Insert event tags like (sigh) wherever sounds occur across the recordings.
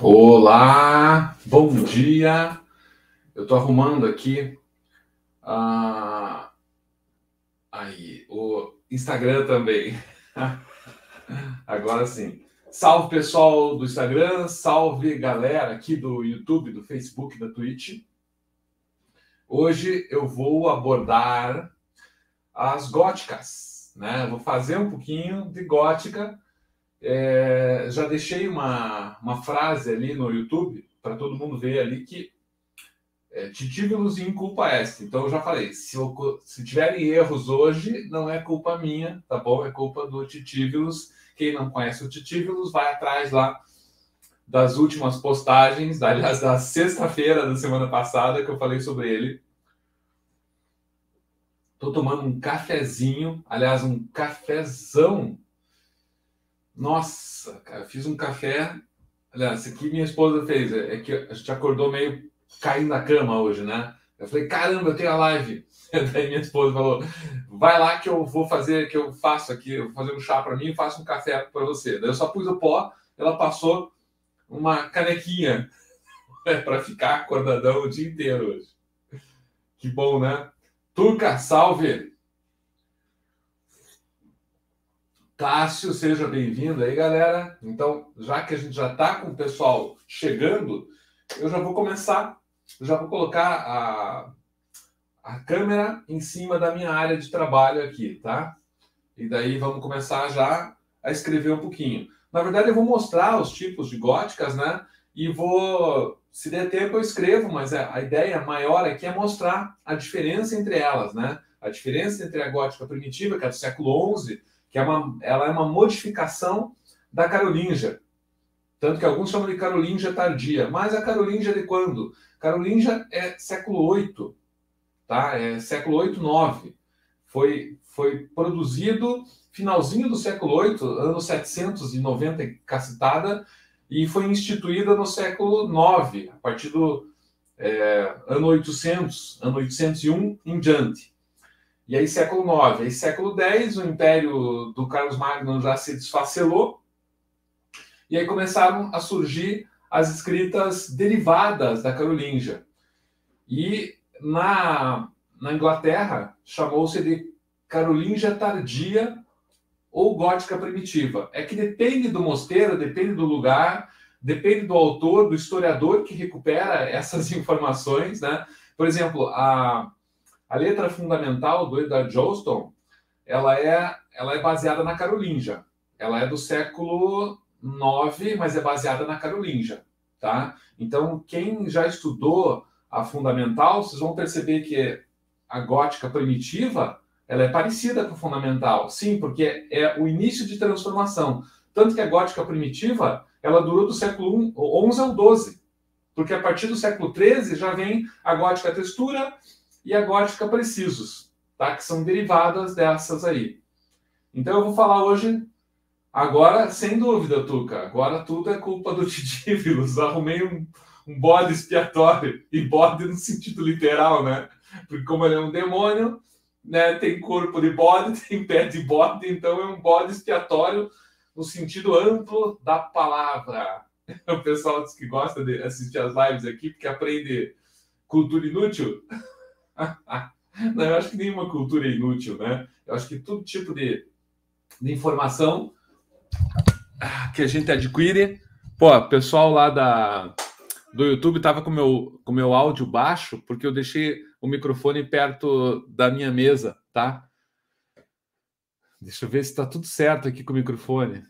Olá, bom dia. Eu estou arrumando aqui a ah, aí o Instagram também. (laughs) Agora sim. Salve pessoal do Instagram, salve galera aqui do YouTube, do Facebook, da Twitch. Hoje eu vou abordar as góticas, né? Vou fazer um pouquinho de gótica. É, já deixei uma, uma frase ali no YouTube para todo mundo ver ali que é, em culpa est. Então eu já falei, se, eu, se tiverem erros hoje, não é culpa minha, tá bom? É culpa do titívelos. Quem não conhece o titívelos vai atrás lá das últimas postagens, aliás, da sexta-feira da semana passada que eu falei sobre ele. Estou tomando um cafezinho, aliás, um cafezão. Nossa, cara, fiz um café. Aliás, isso aqui minha esposa fez. É, é que a gente acordou meio caindo na cama hoje, né? Eu falei, caramba, eu tenho a live. (laughs) Daí minha esposa falou, vai lá que eu vou fazer, que eu faço aqui, eu vou fazer um chá para mim e faço um café para você. Daí eu só pus o pó, ela passou uma canequinha (laughs) para ficar acordadão o dia inteiro hoje. Que bom, né? Turca, salve! Tássio, seja bem-vindo aí, galera. Então, já que a gente já está com o pessoal chegando, eu já vou começar, já vou colocar a, a câmera em cima da minha área de trabalho aqui, tá? E daí vamos começar já a escrever um pouquinho. Na verdade, eu vou mostrar os tipos de góticas, né? E vou, se der tempo, eu escrevo, mas é, a ideia maior aqui é mostrar a diferença entre elas, né? A diferença entre a gótica primitiva, que é do século XI, que é uma, ela é uma modificação da carolíngia. Tanto que alguns chamam de carolíngia tardia. Mas a carolíngia de quando? Carolíngia é século VIII, tá? É século VIII, IX. Foi, foi produzido finalzinho do século VIII, ano 790 cacetada, e foi instituída no século IX, a partir do é, ano 800, ano 801 em diante. E aí século IX, aí século X, o império do Carlos Magno já se desfacelou, e aí começaram a surgir as escritas derivadas da Carolíngia. E na, na Inglaterra chamou-se de Carolíngia tardia ou gótica primitiva. É que depende do mosteiro, depende do lugar, depende do autor, do historiador que recupera (laughs) essas informações, né? Por exemplo, a, a letra fundamental do Edward Johnston, ela é, ela é baseada na Carolingia. Ela é do século IX, mas é baseada na Carolingia, tá? Então, quem já estudou a fundamental, vocês vão perceber que a gótica primitiva ela é parecida com o fundamental, sim, porque é o início de transformação. Tanto que a gótica primitiva, ela durou do século XI ao XII, porque a partir do século XIII já vem a gótica textura e a gótica precisos, tá? que são derivadas dessas aí. Então eu vou falar hoje, agora, sem dúvida, Tuca, agora tudo é culpa do (laughs) Tidívilos arrumei um, um bode expiatório, e bode no sentido literal, né? Porque como ele é um demônio, né, tem corpo de bode, (laughs) tem pé de bode, então é um bode expiatório no sentido amplo da palavra. (laughs) O pessoal diz que gosta de assistir as lives aqui porque aprende cultura inútil. (laughs) Não, eu acho que nenhuma cultura é inútil, né? Eu acho que todo tipo de, de informação que a gente adquire. Pô, o pessoal lá da, do YouTube tava com meu, o com meu áudio baixo porque eu deixei o microfone perto da minha mesa, tá? Deixa eu ver se está tudo certo aqui com o microfone.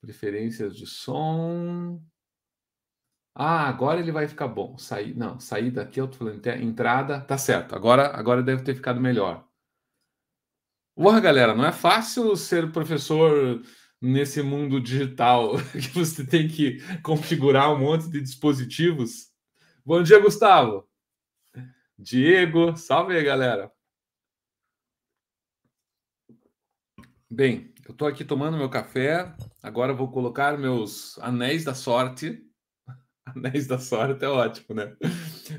Preferências de som. Ah, agora ele vai ficar bom. Sair, não, sair daqui, eu tô falando entrada, tá certo. Agora, agora deve ter ficado melhor. Porra, galera, não é fácil ser professor nesse mundo digital (laughs) que você tem que configurar um monte de dispositivos. Bom dia, Gustavo. Diego, salve aí, galera. Bem, eu estou aqui tomando meu café. Agora vou colocar meus anéis da sorte. (laughs) Anéis da sorte é ótimo, né?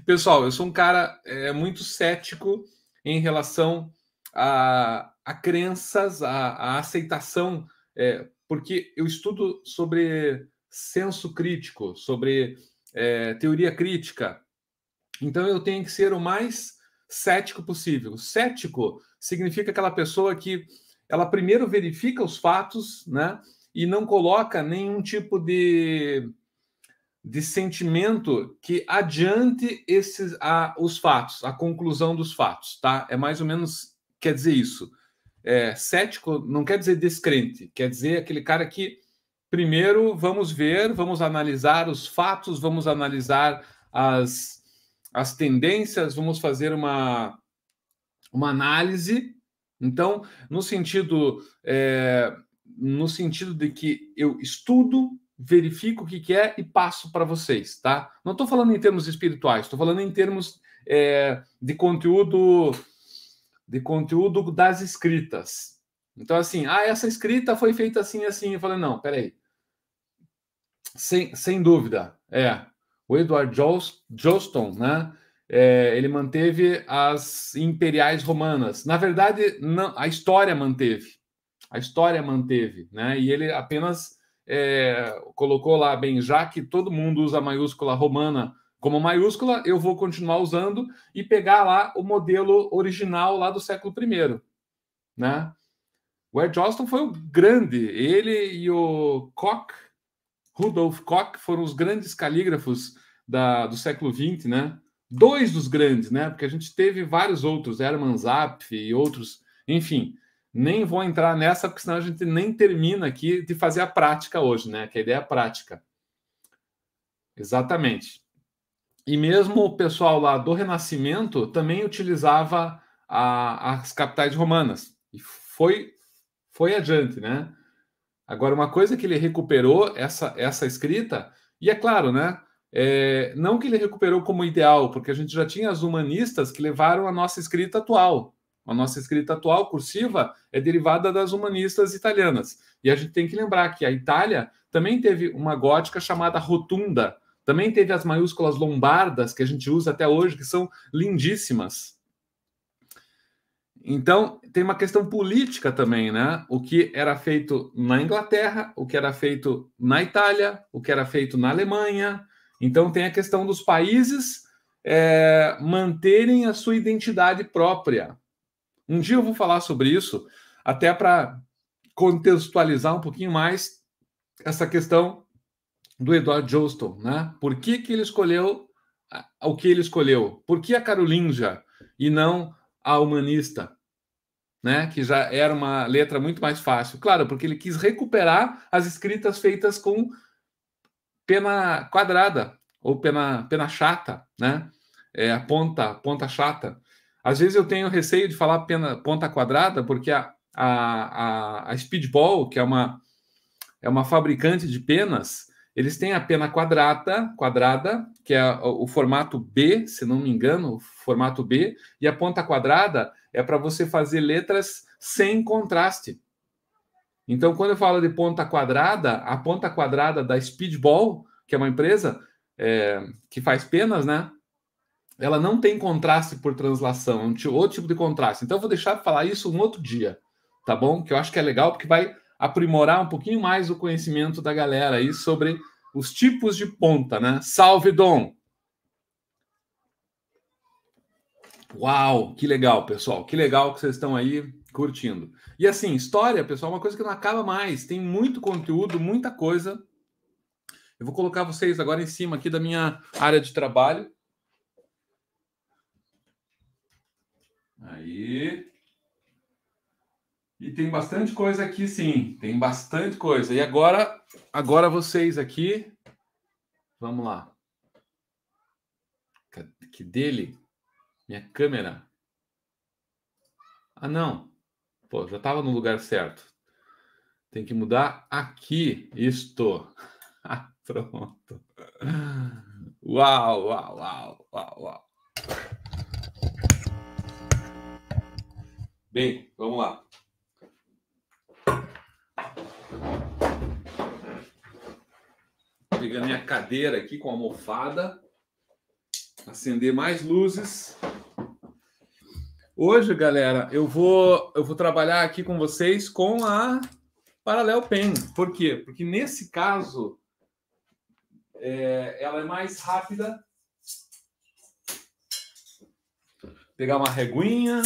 Pessoal, eu sou um cara é, muito cético em relação a, a crenças, a, a aceitação, é, porque eu estudo sobre senso crítico, sobre é, teoria crítica, então eu tenho que ser o mais cético possível. Cético significa aquela pessoa que ela primeiro verifica os fatos, né? E não coloca nenhum tipo de, de sentimento que adiante esses a, os fatos, a conclusão dos fatos, tá? É mais ou menos quer dizer isso. É, cético não quer dizer descrente, quer dizer aquele cara que primeiro vamos ver, vamos analisar os fatos, vamos analisar as as tendências, vamos fazer uma, uma análise. Então, no sentido, é, no sentido de que eu estudo, verifico o que, que é e passo para vocês, tá? Não estou falando em termos espirituais, estou falando em termos é, de conteúdo de conteúdo das escritas. Então, assim, ah, essa escrita foi feita assim, assim. Eu falei, não, peraí. Sem, sem dúvida, é o Edward Johnston, né? É, ele manteve as imperiais romanas. Na verdade, não, a história manteve. A história manteve, né? E ele apenas é, colocou lá bem, já que todo mundo usa a maiúscula romana como maiúscula, eu vou continuar usando e pegar lá o modelo original lá do século I, né? O Ed Johnston foi o grande, ele e o Koch, Rudolf Koch, foram os grandes calígrafos da, do século XX, né? Dois dos grandes, né? Porque a gente teve vários outros, Herman Zapf e outros, enfim. Nem vou entrar nessa, porque senão a gente nem termina aqui de fazer a prática hoje, né? Que a ideia é prática. Exatamente. E mesmo o pessoal lá do Renascimento também utilizava a, as capitais romanas. E foi, foi adiante, né? Agora, uma coisa que ele recuperou, essa, essa escrita, e é claro, né? É, não que ele recuperou como ideal, porque a gente já tinha as humanistas que levaram a nossa escrita atual. A nossa escrita atual, cursiva, é derivada das humanistas italianas. E a gente tem que lembrar que a Itália também teve uma gótica chamada rotunda, também teve as maiúsculas lombardas, que a gente usa até hoje, que são lindíssimas. Então, tem uma questão política também, né? O que era feito na Inglaterra, o que era feito na Itália, o que era feito na Alemanha, então tem a questão dos países é, manterem a sua identidade própria. Um dia eu vou falar sobre isso, até para contextualizar um pouquinho mais essa questão do Edward Johnston, né? Por que, que ele escolheu o que ele escolheu? Por que a Carolinja e não a humanista? Né, que já era uma letra muito mais fácil. Claro, porque ele quis recuperar as escritas feitas com pena quadrada ou pena, pena chata, né? É, a ponta, ponta chata. Às vezes eu tenho receio de falar pena, ponta quadrada, porque a, a, a, Speedball, que é uma, é uma fabricante de penas, eles têm a pena quadrada, quadrada, que é o, formato B, se não me engano, formato B, e a ponta quadrada é para você fazer letras sem contraste. Então, quando eu falo de ponta quadrada, a ponta quadrada da Speedball, que é uma empresa é, que faz penas, né? Ela não tem contraste por translação, é um outro tipo de contraste. Então, eu vou deixar de falar isso um outro dia, tá bom? Que eu acho que é legal, porque vai aprimorar um pouquinho mais o conhecimento da galera aí sobre os tipos de ponta, né? Salve, Dom! Uau, que legal, pessoal. Que legal que vocês estão aí Curtindo. E assim, história, pessoal, é uma coisa que não acaba mais. Tem muito conteúdo, muita coisa. Eu vou colocar vocês agora em cima aqui da minha área de trabalho. Aí. E tem bastante coisa aqui, sim. Tem bastante coisa. E agora, agora vocês aqui. Vamos lá. Que dele? Minha câmera. Ah, não. Pô, já estava no lugar certo. Tem que mudar aqui isto. (laughs) Ah, pronto. Uau, uau, uau, uau, uau. Bem, vamos lá. Pegando minha cadeira aqui com a almofada. Acender mais luzes. Hoje, galera, eu vou, eu vou trabalhar aqui com vocês com a Paralel Pen. Por quê? Porque nesse caso, é, ela é mais rápida. Pegar uma reguinha,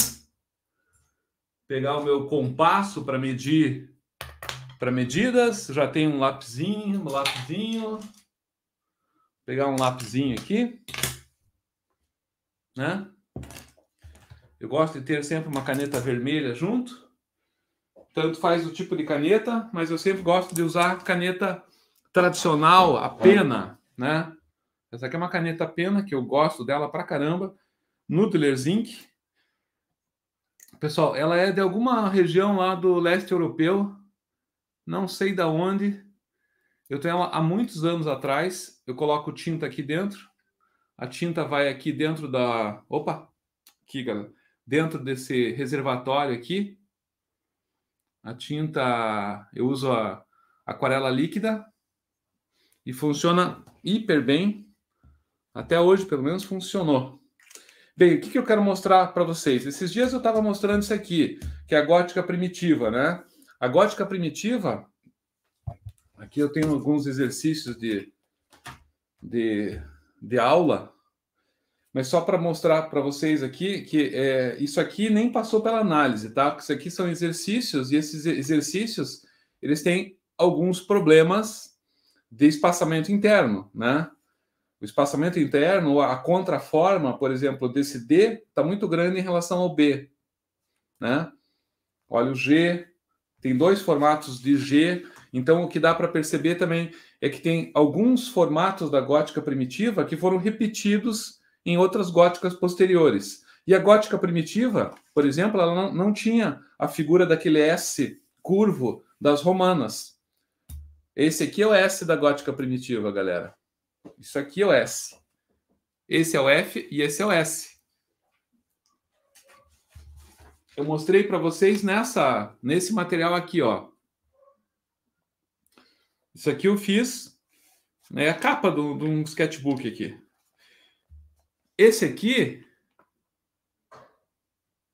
pegar o meu compasso para medir para medidas, já tem um lapisinho, um lapisinho. Pegar um lapisinho aqui, né? Eu gosto de ter sempre uma caneta vermelha junto. Tanto faz o tipo de caneta, mas eu sempre gosto de usar caneta tradicional, a pena, né? Essa aqui é uma caneta pena que eu gosto dela pra caramba. Nutler Zinc. Pessoal, ela é de alguma região lá do leste europeu, não sei da onde. Eu tenho ela há muitos anos atrás. Eu coloco tinta aqui dentro. A tinta vai aqui dentro da. Opa! Aqui, galera dentro desse reservatório aqui. A tinta, eu uso a aquarela líquida e funciona hiper bem. Até hoje, pelo menos, funcionou. Bem, o que, que eu quero mostrar para vocês? Esses dias eu estava mostrando isso aqui, que é a gótica primitiva, né? A gótica primitiva, aqui eu tenho alguns exercícios de, de, de aula mas só para mostrar para vocês aqui que é, isso aqui nem passou pela análise, tá? Porque isso aqui são exercícios e esses exercícios eles têm alguns problemas de espaçamento interno, né? O espaçamento interno, a contraforma, por exemplo, desse D está muito grande em relação ao B, né? Olha o G, tem dois formatos de G, então o que dá para perceber também é que tem alguns formatos da gótica primitiva que foram repetidos em outras góticas posteriores. E a gótica primitiva, por exemplo, ela não, não tinha a figura daquele S curvo das romanas. Esse aqui é o S da gótica primitiva, galera. Isso aqui é o S. Esse é o F e esse é o S. Eu mostrei para vocês nessa nesse material aqui, ó. Isso aqui eu fiz, é a capa de um sketchbook aqui. Esse aqui,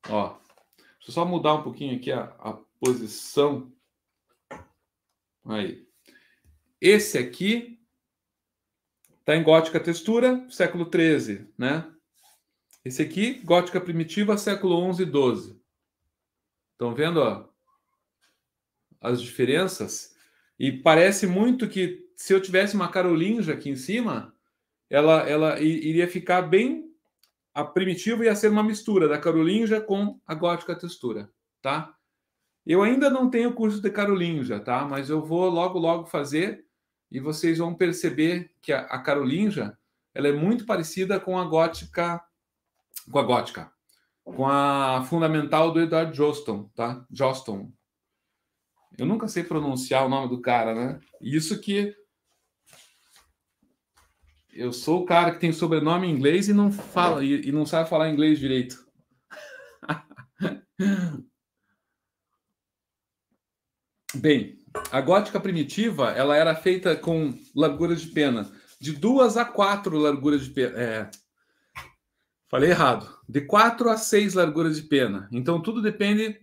ó, deixa eu só mudar um pouquinho aqui a, a posição. Aí. Esse aqui está em gótica textura, século 13, né? Esse aqui, gótica primitiva, século 11 e 12. Estão vendo ó, as diferenças? E parece muito que se eu tivesse uma carolinja aqui em cima, ela, ela iria ficar bem a primitiva ia ser uma mistura da Carolinja com a gótica textura, tá? Eu ainda não tenho curso de Carolinja, tá? Mas eu vou logo logo fazer e vocês vão perceber que a, a Carolinja ela é muito parecida com a gótica, com a gótica, com a fundamental do Edward joston tá? joston Eu nunca sei pronunciar o nome do cara, né? Isso que eu sou o cara que tem sobrenome em inglês e não fala e, e não sabe falar inglês direito. (laughs) Bem, a gótica primitiva ela era feita com larguras de pena de duas a quatro larguras de pena. É... Falei errado. De quatro a seis larguras de pena. Então tudo depende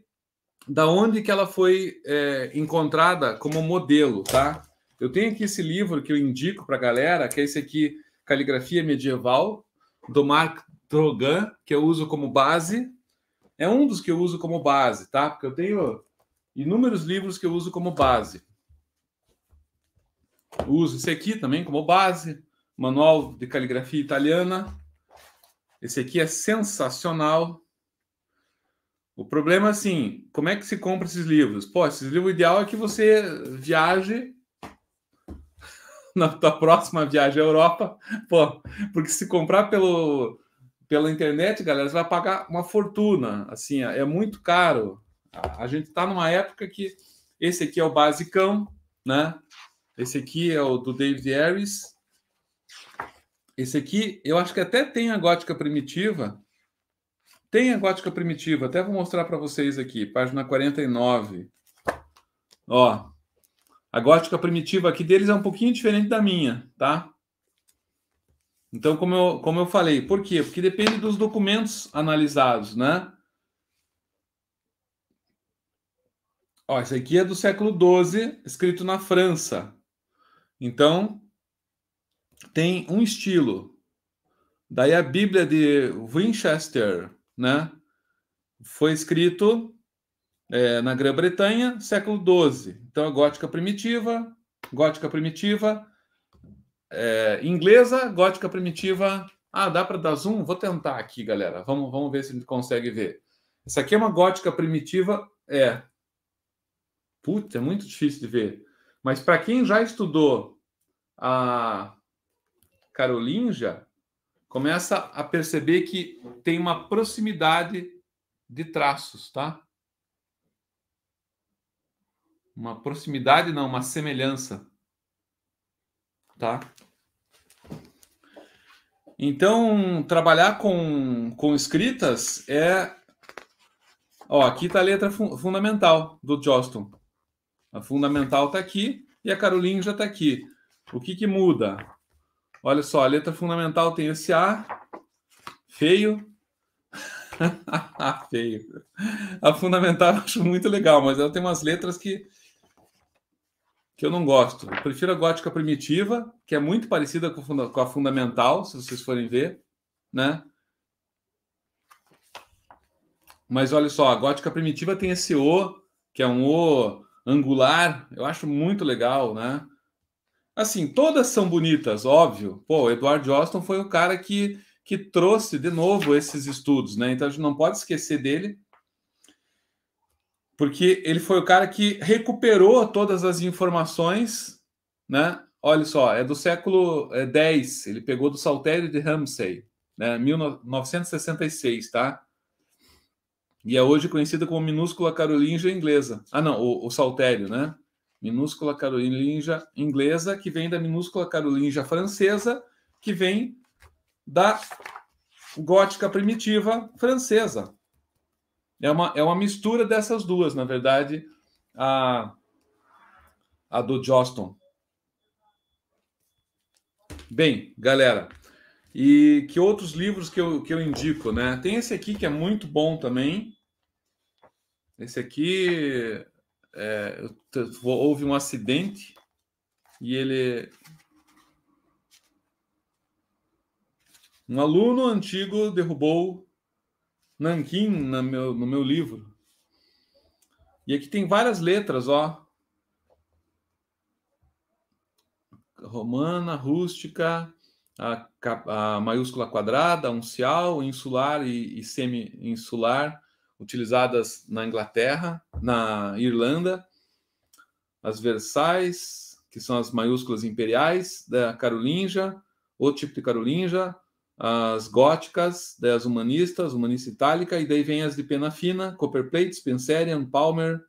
da onde que ela foi é, encontrada como modelo, tá? Eu tenho aqui esse livro que eu indico para a galera, que é esse aqui, Caligrafia Medieval, do Marc Trogan, que eu uso como base. É um dos que eu uso como base, tá? Porque eu tenho inúmeros livros que eu uso como base. Eu uso esse aqui também como base, Manual de Caligrafia Italiana. Esse aqui é sensacional. O problema é assim, como é que se compra esses livros? Pô, esses livros ideal é que você viaje na tua próxima viagem à Europa, pô, porque se comprar pelo, pela internet, galera, você vai pagar uma fortuna, assim, é, é muito caro. A gente está numa época que esse aqui é o basicão, né? Esse aqui é o do David Harris. Esse aqui, eu acho que até tem a gótica primitiva. Tem a gótica primitiva, até vou mostrar para vocês aqui, página 49. Ó, a gótica primitiva aqui deles é um pouquinho diferente da minha, tá? Então, como eu, como eu falei, por quê? Porque depende dos documentos analisados, né? Ó, esse aqui é do século XII, escrito na França. Então, tem um estilo. Daí a Bíblia de Winchester, né? Foi escrito é, na Grã-Bretanha, século XII. Então, a é gótica primitiva, gótica primitiva é, inglesa, gótica primitiva. Ah, dá para dar zoom? Vou tentar aqui, galera. Vamos, vamos ver se a gente consegue ver. Essa aqui é uma gótica primitiva. É. Putz, é muito difícil de ver. Mas para quem já estudou a Carolinja, começa a perceber que tem uma proximidade de traços, tá? Uma proximidade, não, uma semelhança. Tá? Então, trabalhar com, com escritas é. Ó, aqui está a letra fundamental do Joston. A fundamental está aqui e a Carolinho já está aqui. O que, que muda? Olha só, a letra fundamental tem esse A, feio. (laughs) feio. A fundamental eu acho muito legal, mas ela tem umas letras que que eu não gosto. Eu prefiro a gótica primitiva, que é muito parecida com a fundamental, se vocês forem ver, né? Mas olha só, a gótica primitiva tem esse O, que é um O angular, eu acho muito legal, né? Assim, todas são bonitas, óbvio. Pô, Eduardo Austin foi o cara que, que trouxe de novo esses estudos, né? Então a gente não pode esquecer dele, porque ele foi o cara que recuperou todas as informações, né? Olha só, é do século X, é, ele pegou do Saltério de Ramsey, né? 1966, tá? E é hoje conhecida como minúscula carolingia inglesa. Ah, não, o, o Saltério, né? Minúscula carolingia inglesa, que vem da minúscula carolingia francesa, que vem da gótica primitiva francesa, é uma, é uma mistura dessas duas, na verdade, a, a do Johnston. Bem, galera, e que outros livros que eu, que eu indico, né? Tem esse aqui que é muito bom também. Esse aqui é, houve um acidente e ele um aluno antigo derrubou Nanquim no meu, no meu livro. E aqui tem várias letras, ó. Romana, rústica, a, a maiúscula quadrada, uncial, insular e, e semi-insular, utilizadas na Inglaterra, na Irlanda. As versais, que são as maiúsculas imperiais da carolinja, o tipo de carolinja as góticas, daí as humanistas, humanista itálica, e daí vem as de pena fina, Copperplate, Spencerian, Palmer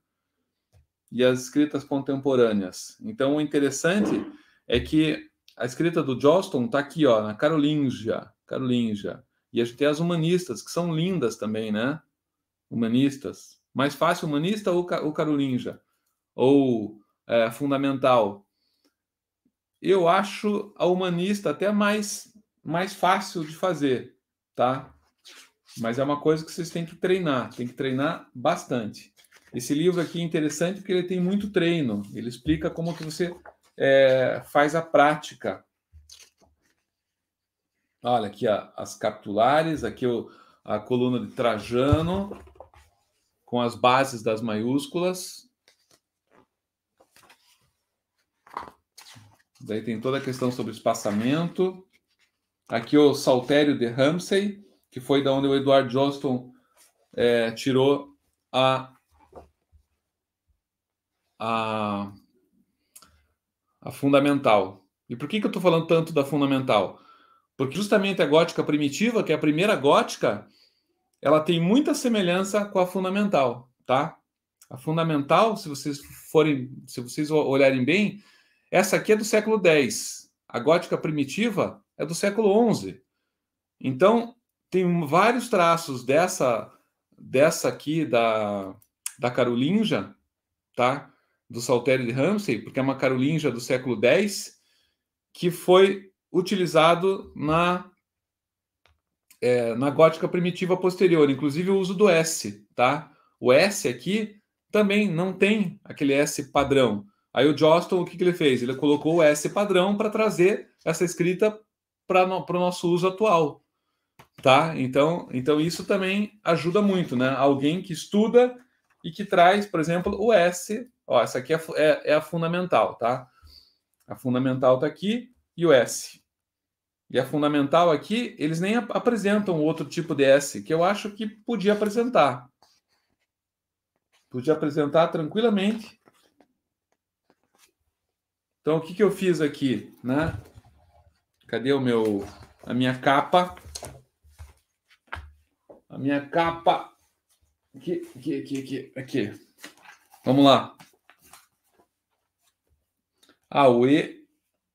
e as escritas contemporâneas. Então, o interessante é que a escrita do Johnston está aqui, ó, na Carolingia, Carolingia. E a gente tem as humanistas, que são lindas também, né? Humanistas. Mais fácil humanista ou, ou Carolingia? Ou é, fundamental? Eu acho a humanista até mais mais fácil de fazer, tá? Mas é uma coisa que vocês têm que treinar, tem que treinar bastante. Esse livro aqui é interessante porque ele tem muito treino. Ele explica como que você é, faz a prática. Olha aqui a, as capitulares, aqui o, a coluna de Trajano, com as bases das maiúsculas. Daí tem toda a questão sobre espaçamento. Aqui o Saltério de Ramsey, que foi da onde o Eduardo Johnston é, tirou a, a, a fundamental. E por que, que eu estou falando tanto da fundamental? Porque justamente a gótica primitiva, que é a primeira gótica, ela tem muita semelhança com a fundamental, tá? A fundamental, se vocês forem, se vocês olharem bem, essa aqui é do século X. A gótica primitiva é do século XI. Então, tem vários traços dessa dessa aqui, da, da Carolinja, tá? do Saltério de Ramsey, porque é uma carolinja do século X, que foi utilizado na, é, na gótica primitiva posterior, inclusive o uso do S. Tá? O S aqui também não tem aquele S padrão. Aí o Johnston, o que, que ele fez? Ele colocou o S padrão para trazer essa escrita para o nosso uso atual, tá? Então, então isso também ajuda muito, né? Alguém que estuda e que traz, por exemplo, o S, ó, essa aqui é, é, é a fundamental, tá? A fundamental está aqui e o S. E a fundamental aqui, eles nem ap apresentam outro tipo de S, que eu acho que podia apresentar. Podia apresentar tranquilamente. Então, o que, que eu fiz aqui, né? Cadê o meu a minha capa? A minha capa aqui aqui aqui aqui. Vamos lá. Ah, o E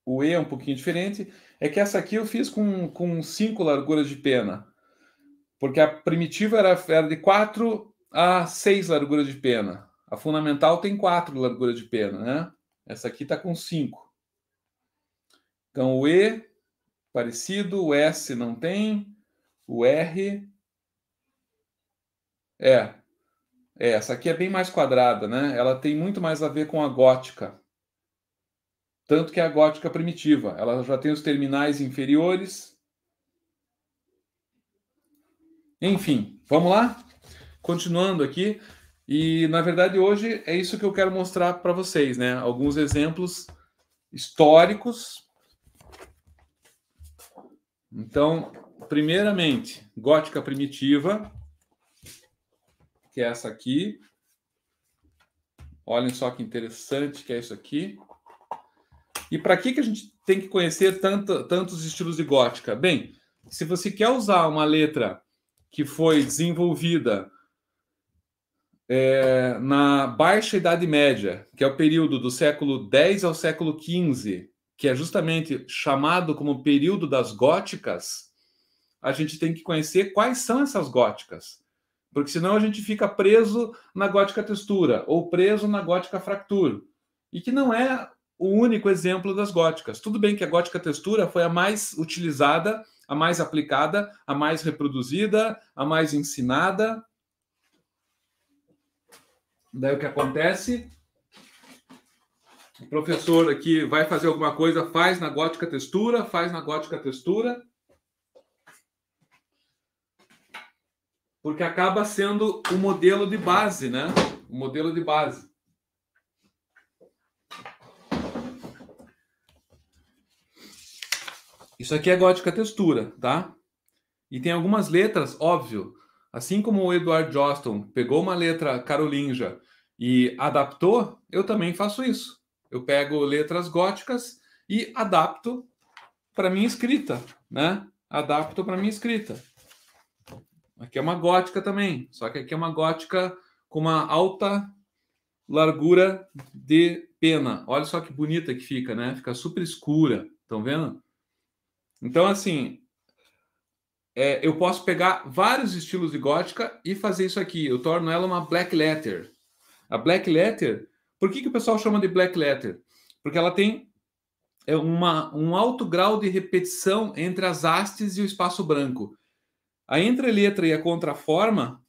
o E é um pouquinho diferente. É que essa aqui eu fiz com, com cinco larguras de pena. Porque a primitiva era, era de quatro a seis larguras de pena. A fundamental tem quatro larguras de pena, né? Essa aqui tá com cinco. Então, o E parecido, o S não tem, o R. É, é, essa aqui é bem mais quadrada, né? Ela tem muito mais a ver com a gótica. Tanto que é a gótica primitiva. Ela já tem os terminais inferiores. Enfim, vamos lá? Continuando aqui. E, na verdade, hoje é isso que eu quero mostrar para vocês, né? Alguns exemplos históricos então, primeiramente, gótica primitiva, que é essa aqui. Olhem só que interessante que é isso aqui. E para que, que a gente tem que conhecer tanto, tantos estilos de gótica? Bem, se você quer usar uma letra que foi desenvolvida é, na Baixa Idade Média, que é o período do século X ao século XV, que é justamente chamado como período das góticas, a gente tem que conhecer quais são essas góticas. Porque senão a gente fica preso na gótica textura ou preso na gótica fractura, e que não é o único exemplo das góticas. Tudo bem que a gótica textura foi a mais utilizada, a mais aplicada, a mais reproduzida, a mais ensinada. Daí o que acontece? o professor aqui vai fazer alguma coisa, faz na gótica textura, faz na gótica textura. Porque acaba sendo o modelo de base, né? O modelo de base. Isso aqui é gótica textura, tá? E tem algumas letras, óbvio. Assim como o Edward Johnston pegou uma letra carolinja e adaptou, eu também faço isso. Eu pego letras góticas e adapto para minha escrita, né? Adapto para minha escrita. Aqui é uma gótica também, só que aqui é uma gótica com uma alta largura de pena. Olha só que bonita que fica, né? Fica super escura, estão vendo? Então, assim, é, eu posso pegar vários estilos de gótica e fazer isso aqui. Eu torno ela uma black letter. A black letter por que, que o pessoal chama de black letter? Porque ela tem é uma, um alto grau de repetição entre as hastes e o espaço branco. A entreletra e a contraforma,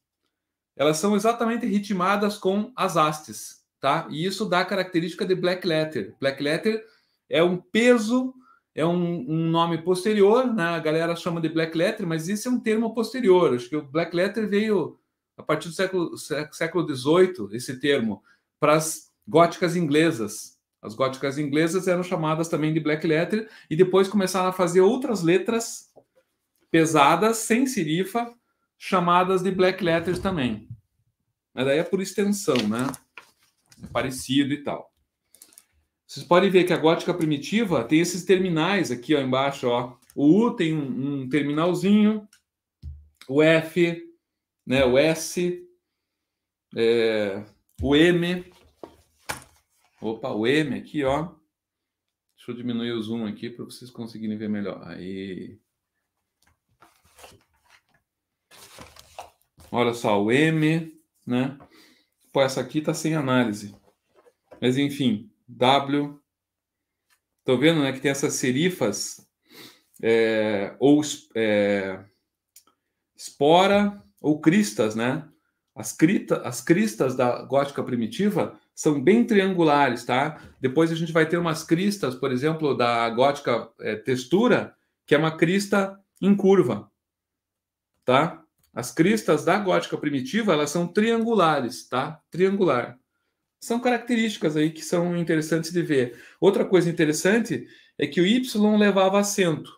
elas são exatamente ritmadas com as hastes, tá? E isso dá a característica de black letter. Black letter é um peso, é um, um nome posterior, né? A galera chama de black letter, mas isso é um termo posterior. Acho que o black letter veio a partir do século XVIII, século, século esse termo, para as góticas inglesas. As góticas inglesas eram chamadas também de black letter e depois começaram a fazer outras letras pesadas, sem serifa, chamadas de black letters também. Mas daí é por extensão, né? É parecido e tal. Vocês podem ver que a gótica primitiva tem esses terminais aqui ó, embaixo. Ó. O U tem um, um terminalzinho, o F, né, o S, é, o M, Opa, o M aqui, ó. Deixa eu diminuir o zoom aqui para vocês conseguirem ver melhor. Aí. Olha só, o M, né? Pô, essa aqui tá sem análise. Mas enfim, W. Estão vendo, né, que tem essas serifas é, ou é, espora ou cristas, né? As, crita, as cristas da gótica primitiva são bem triangulares, tá? Depois a gente vai ter umas cristas, por exemplo, da gótica é, textura, que é uma crista em curva, tá? As cristas da gótica primitiva, elas são triangulares, tá? Triangular. São características aí que são interessantes de ver. Outra coisa interessante é que o Y levava acento.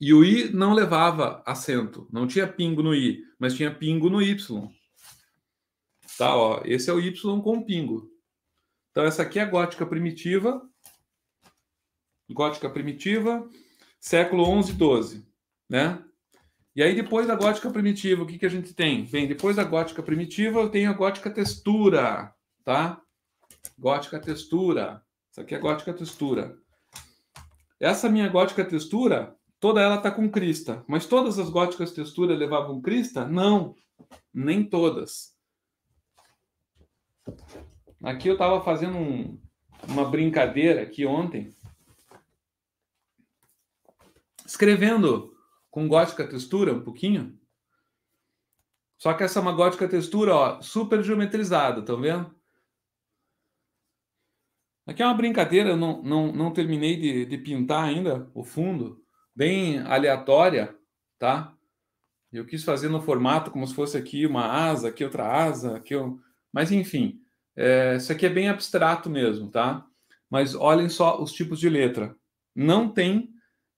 E o I não levava acento. Não tinha pingo no I, mas tinha pingo no Y. Tá, ó, esse é o Y com pingo. Então essa aqui é gótica primitiva. Gótica primitiva, século 11 12, né? E aí depois da gótica primitiva, o que que a gente tem? Bem, depois da gótica primitiva, eu tenho a gótica textura, tá? Gótica textura. essa aqui é gótica textura. Essa minha gótica textura, toda ela tá com crista, mas todas as góticas textura levavam crista? Não, nem todas. Aqui eu estava fazendo um, uma brincadeira aqui ontem, escrevendo com gótica textura um pouquinho. Só que essa é uma gótica textura, ó, super geometrizada, estão vendo? Aqui é uma brincadeira, eu não, não, não terminei de, de pintar ainda o fundo, bem aleatória, tá? Eu quis fazer no formato como se fosse aqui uma asa, aqui outra asa, aqui um, mas enfim, é, isso aqui é bem abstrato mesmo, tá? Mas olhem só os tipos de letra. Não tem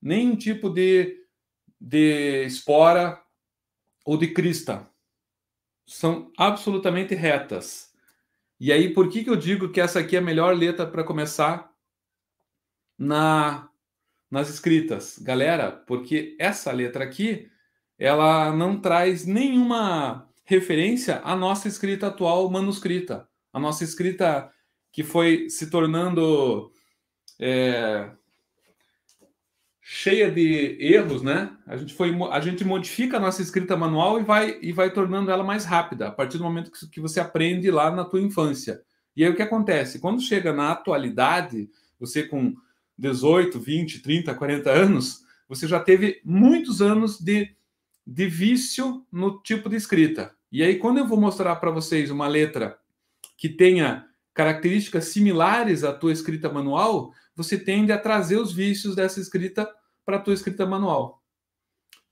nenhum tipo de, de espora ou de crista. São absolutamente retas. E aí, por que, que eu digo que essa aqui é a melhor letra para começar na nas escritas? Galera, porque essa letra aqui, ela não traz nenhuma referência à nossa escrita atual manuscrita, a nossa escrita que foi se tornando é, cheia de erros, né? A gente foi, a gente modifica a nossa escrita manual e vai e vai tornando ela mais rápida a partir do momento que, que você aprende lá na tua infância. E aí o que acontece? Quando chega na atualidade, você com 18, 20, 30, 40 anos, você já teve muitos anos de de vício no tipo de escrita. E aí, quando eu vou mostrar para vocês uma letra que tenha características similares à tua escrita manual, você tende a trazer os vícios dessa escrita para a tua escrita manual.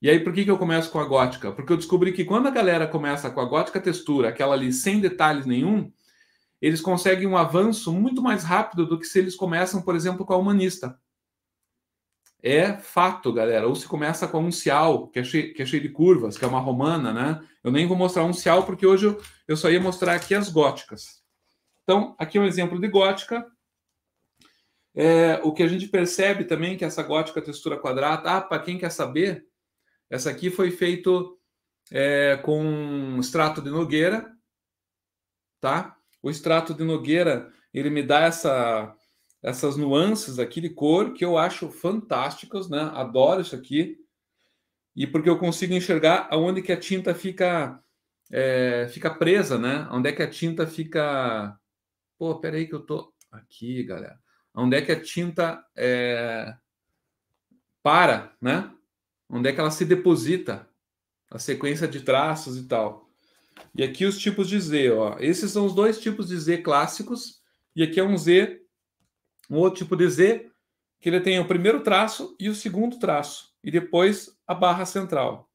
E aí, por que, que eu começo com a gótica? Porque eu descobri que quando a galera começa com a gótica textura, aquela ali sem detalhes nenhum, eles conseguem um avanço muito mais rápido do que se eles começam, por exemplo, com a humanista é fato, galera. Ou se começa com a uncial, que é, cheio, que é cheio de curvas, que é uma romana, né? Eu nem vou mostrar a uncial porque hoje eu, só ia mostrar aqui as góticas. Então, aqui é um exemplo de gótica. É, o que a gente percebe também é que essa gótica textura quadrada, ah, para quem quer saber, essa aqui foi feito é, com um extrato de nogueira, tá? O extrato de nogueira, ele me dá essa essas nuances aqui de cor que eu acho fantásticas, né? Adoro isso aqui. E porque eu consigo enxergar aonde que a tinta fica é, fica presa, né? Onde é que a tinta fica... Pô, peraí que eu tô... Aqui, galera. Onde é que a tinta é... para, né? Onde é que ela se deposita. A sequência de traços e tal. E aqui os tipos de Z, ó. Esses são os dois tipos de Z clássicos. E aqui é um Z um outro tipo de Z, que ele tem o primeiro traço e o segundo traço, e depois a barra central.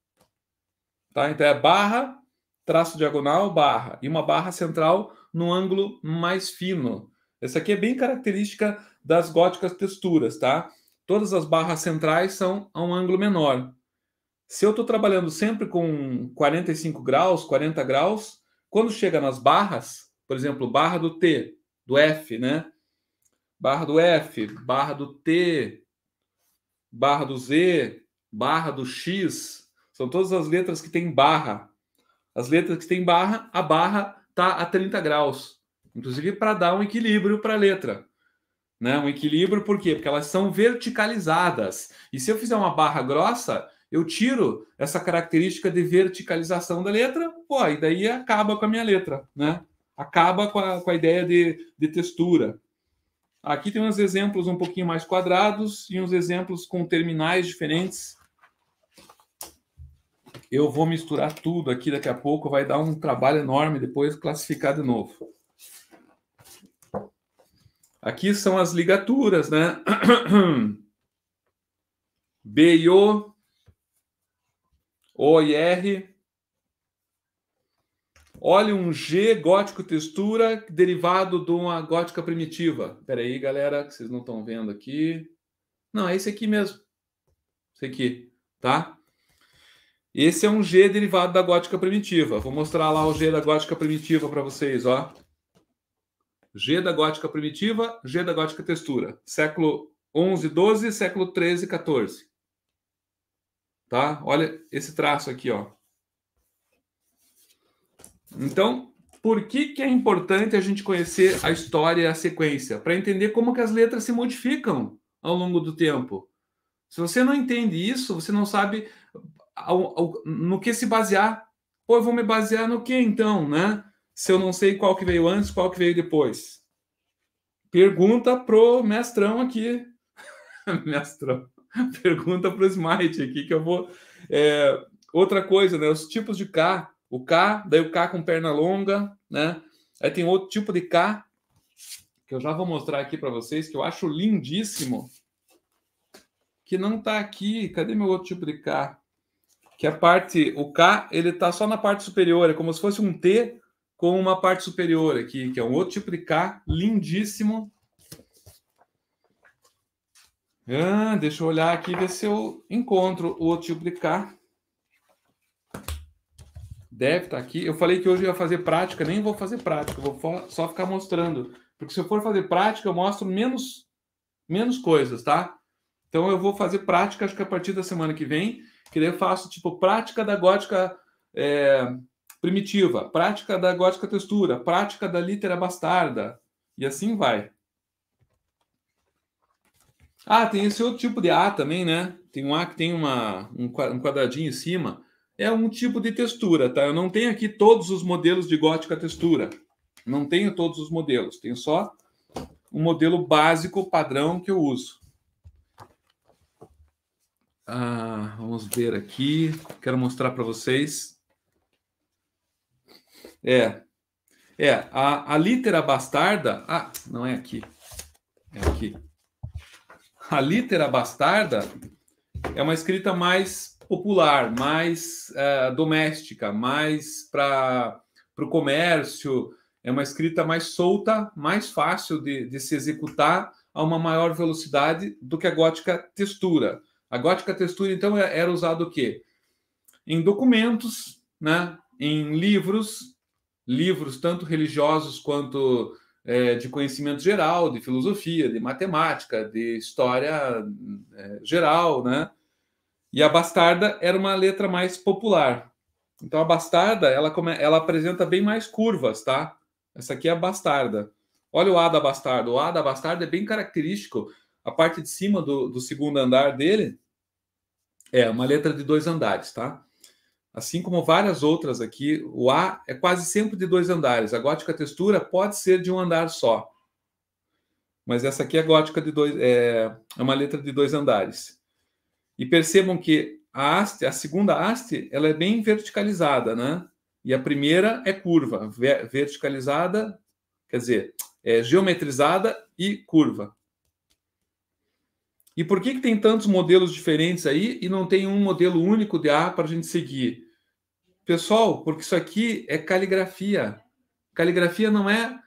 Tá? Então é barra, traço diagonal, barra, e uma barra central no ângulo mais fino. Essa aqui é bem característica das góticas texturas, tá? Todas as barras centrais são a um ângulo menor. Se eu estou trabalhando sempre com 45 graus, 40 graus, quando chega nas barras, por exemplo, barra do T, do F, né? barra do F, barra do T, barra do Z, barra do X. São todas as letras que tem barra. As letras que tem barra, a barra está a 30 graus. Inclusive para dar um equilíbrio para a letra. Né? Um equilíbrio por quê? Porque elas são verticalizadas. E se eu fizer uma barra grossa, eu tiro essa característica de verticalização da letra, pô, e daí acaba com a minha letra, né? Acaba com a, com a ideia de, de textura. Aqui tem uns exemplos um pouquinho mais quadrados e uns exemplos com terminais diferentes. Eu vou misturar tudo aqui daqui a pouco, vai dar um trabalho enorme depois classificar de novo. Aqui são as ligaturas, né? (coughs) B e O, O e R, Olha um G gótico textura derivado de uma gótica primitiva. Espera aí, galera, que vocês não estão vendo aqui. Não, é esse aqui mesmo. Esse aqui, tá? Esse é um G derivado da gótica primitiva. Vou mostrar lá o G da gótica primitiva para vocês, ó. G da gótica primitiva, G da gótica textura. Século 11, 12, século 13, 14. Tá? Olha esse traço aqui, ó. Então, por que, que é importante a gente conhecer a história e a sequência? Para entender como que as letras se modificam ao longo do tempo. Se você não entende isso, você não sabe ao, ao, no que se basear. Pô, eu vou me basear no que então, né? Se eu não sei qual que veio antes, qual que veio depois. Pergunta pro mestrão aqui. (laughs) mestrão. Pergunta pro Smite aqui que eu vou... É, outra coisa, né? Os tipos de K o K, daí o K com perna longa, né? Aí tem outro tipo de K, que eu já vou mostrar aqui para vocês, que eu acho lindíssimo, que não está aqui. Cadê meu outro tipo de K? Que a parte, o K, ele tá só na parte superior, é como se fosse um T com uma parte superior aqui, que é um outro tipo de K, lindíssimo. Ah, deixa eu olhar aqui ver se eu encontro o outro tipo de K deve estar tá aqui. Eu falei que hoje eu ia fazer prática, nem vou fazer prática, vou só ficar mostrando. Porque se eu for fazer prática, eu mostro menos, menos coisas, tá? Então eu vou fazer prática, acho que a partir da semana que vem, que daí eu faço tipo prática da gótica é, primitiva, prática da gótica textura, prática da litera bastarda, e assim vai. Ah, tem esse outro tipo de A também, né? Tem um A que tem uma, um quadradinho em cima é um tipo de textura, tá? Eu não tenho aqui todos os modelos de gótica textura. Não tenho todos os modelos, tenho só um modelo básico padrão que eu uso. Ah, vamos ver aqui. Quero mostrar para vocês. É, é a, a litera bastarda. Ah, não é aqui. É aqui. A litera bastarda é uma escrita mais popular, mais uh, doméstica, mais para o comércio. É uma escrita mais solta, mais fácil de, de se executar a uma maior velocidade do que a gótica textura. A gótica textura, então, é, era usada o quê? Em documentos, né? em livros, livros tanto religiosos quanto é, de conhecimento geral, de filosofia, de matemática, de história é, geral, né? E a Bastarda era uma letra mais popular. Então a Bastarda, ela, come... ela apresenta bem mais curvas, tá? Essa aqui é a Bastarda. Olha o A da Bastarda. O A da Bastarda é bem característico. A parte de cima do, do segundo andar dele é uma letra de dois andares, tá? Assim como várias outras aqui, o A é quase sempre de dois andares. A gótica textura pode ser de um andar só. Mas essa aqui é gótica de dois, é, é uma letra de dois andares. E percebam que a haste, a segunda haste, ela é bem verticalizada, né? E a primeira é curva, verticalizada, quer dizer, é geometrizada e curva. E por que, que tem tantos modelos diferentes aí e não tem um modelo único de A para a gente seguir? Pessoal, porque isso aqui é caligrafia. Caligrafia não é,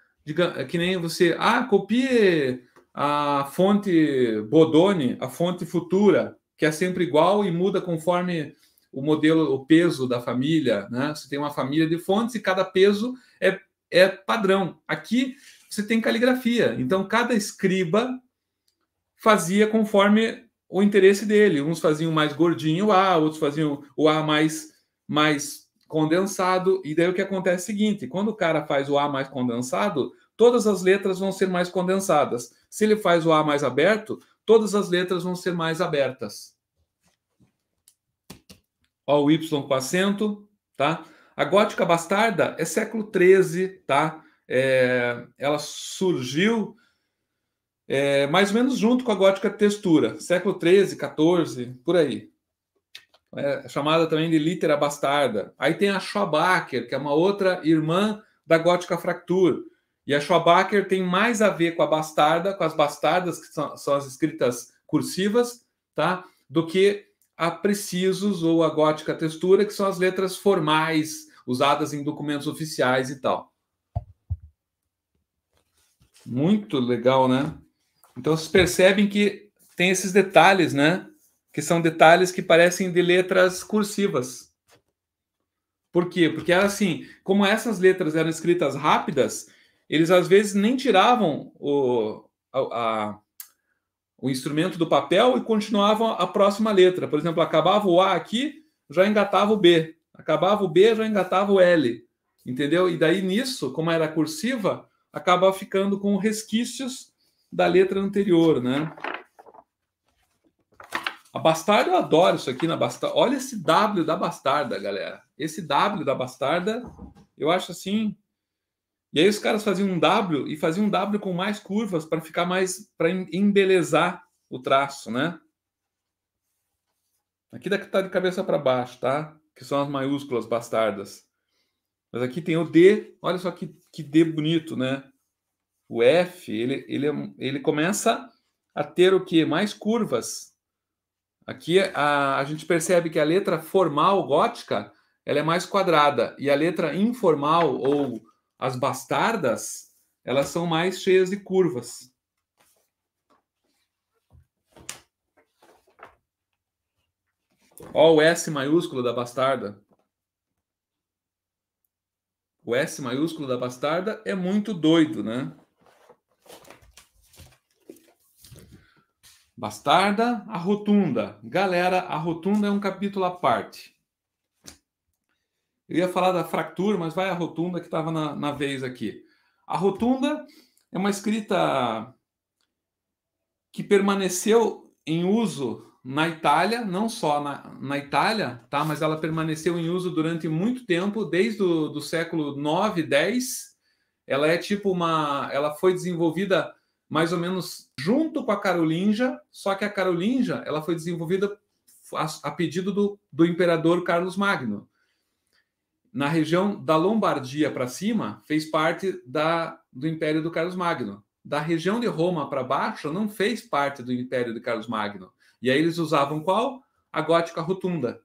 é que nem você, ah, copie a fonte Bodoni, a fonte futura que é sempre igual e muda conforme o modelo, o peso da família, né? Você tem uma família de fontes e cada peso é, é padrão. Aqui você tem caligrafia, então cada escriba fazia conforme o interesse dele. Uns faziam mais gordinho o A, outros faziam o A mais, mais condensado. E daí o que acontece é o seguinte: quando o cara faz o A mais condensado, todas as letras vão ser mais condensadas. Se ele faz o A mais aberto, todas as letras vão ser mais abertas. Ó, o Y com acento, tá? A gótica bastarda é século XIII, tá? É, ela surgiu é, mais ou menos junto com a gótica textura, século XIII, XIV, por aí. É chamada também de litera bastarda. Aí tem a Schobacher, que é uma outra irmã da gótica fractura. E a Schwabacher tem mais a ver com a bastarda, com as bastardas, que são, são as escritas cursivas, tá? do que a precisos ou a gótica textura, que são as letras formais usadas em documentos oficiais e tal. Muito legal, né? Então vocês percebem que tem esses detalhes, né? Que são detalhes que parecem de letras cursivas. Por quê? Porque era assim, como essas letras eram escritas rápidas, eles às vezes nem tiravam o, a, a, o instrumento do papel e continuavam a próxima letra. Por exemplo, acabava o A aqui, já engatava o B. Acabava o B, já engatava o L. Entendeu? E daí nisso, como era cursiva, acabava ficando com resquícios da letra anterior, né? A Bastarda, eu adoro isso aqui na Bastarda. Olha esse W da Bastarda, galera. Esse W da Bastarda, eu acho assim, e aí os caras faziam um W e faziam um W com mais curvas para ficar mais para embelezar o traço, né? Aqui daqui tá de cabeça para baixo, tá? Que são as maiúsculas bastardas. Mas aqui tem o D, olha só que, que D bonito, né? O F, ele, ele, é ele começa a ter o que? Mais curvas. Aqui a, a gente percebe que a letra formal gótica ela é mais quadrada e a letra informal ou as bastardas, elas são mais cheias de curvas. Olha o S maiúsculo da bastarda. O S maiúsculo da bastarda é muito doido, né? Bastarda, a rotunda. Galera, a rotunda é um capítulo à parte. Eu ia falar da fractura, mas vai a rotunda que estava na, na vez aqui. A rotunda é uma escrita que permaneceu em uso na Itália, não só na, na Itália, tá? mas ela permaneceu em uso durante muito tempo, desde o do século 9, 10. Ela é tipo uma. Ela foi desenvolvida mais ou menos junto com a Carolingia, só que a Carolingia ela foi desenvolvida a, a pedido do, do imperador Carlos Magno na região da Lombardia para cima, fez parte da, do Império do Carlos Magno. Da região de Roma para baixo, não fez parte do Império de Carlos Magno. E aí eles usavam qual? A gótica rotunda.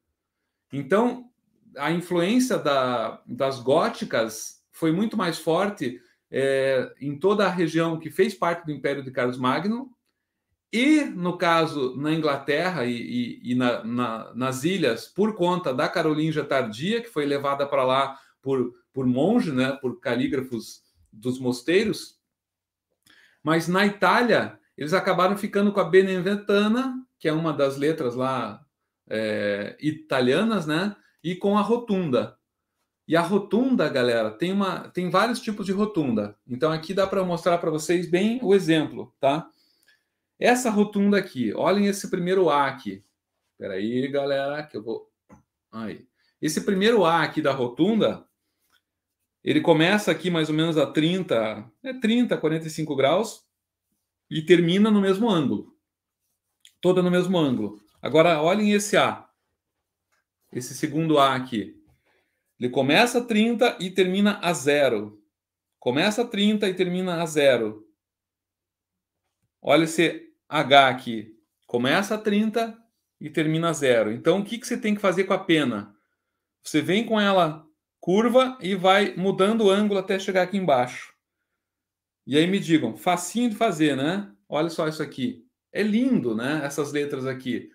Então, a influência da, das góticas foi muito mais forte é, em toda a região que fez parte do Império de Carlos Magno e, no caso, na Inglaterra e, e, e na, na, nas ilhas, por conta da Carolinja Tardia, que foi levada para lá por, por monge, né, por calígrafos dos mosteiros. Mas na Itália, eles acabaram ficando com a Beneventana, que é uma das letras lá é, italianas, né? E com a rotunda. E a rotunda, galera, tem, uma, tem vários tipos de rotunda. Então aqui dá para mostrar para vocês bem o exemplo, tá? Essa rotunda aqui, olhem esse primeiro A aqui. Espera aí, galera, que eu vou... Aí. Esse primeiro A aqui da rotunda, ele começa aqui mais ou menos a 30, é 30, 45 graus e termina no mesmo ângulo. Toda no mesmo ângulo. Agora, olhem esse A. Esse segundo A aqui. Ele começa a 30 e termina a zero. Começa a 30 e termina a zero. Olha esse H aqui. Começa a 30 e termina a zero. Então, o que, que você tem que fazer com a pena? Você vem com ela curva e vai mudando o ângulo até chegar aqui embaixo. E aí me digam, facinho de fazer, né? Olha só isso aqui. É lindo, né? Essas letras aqui.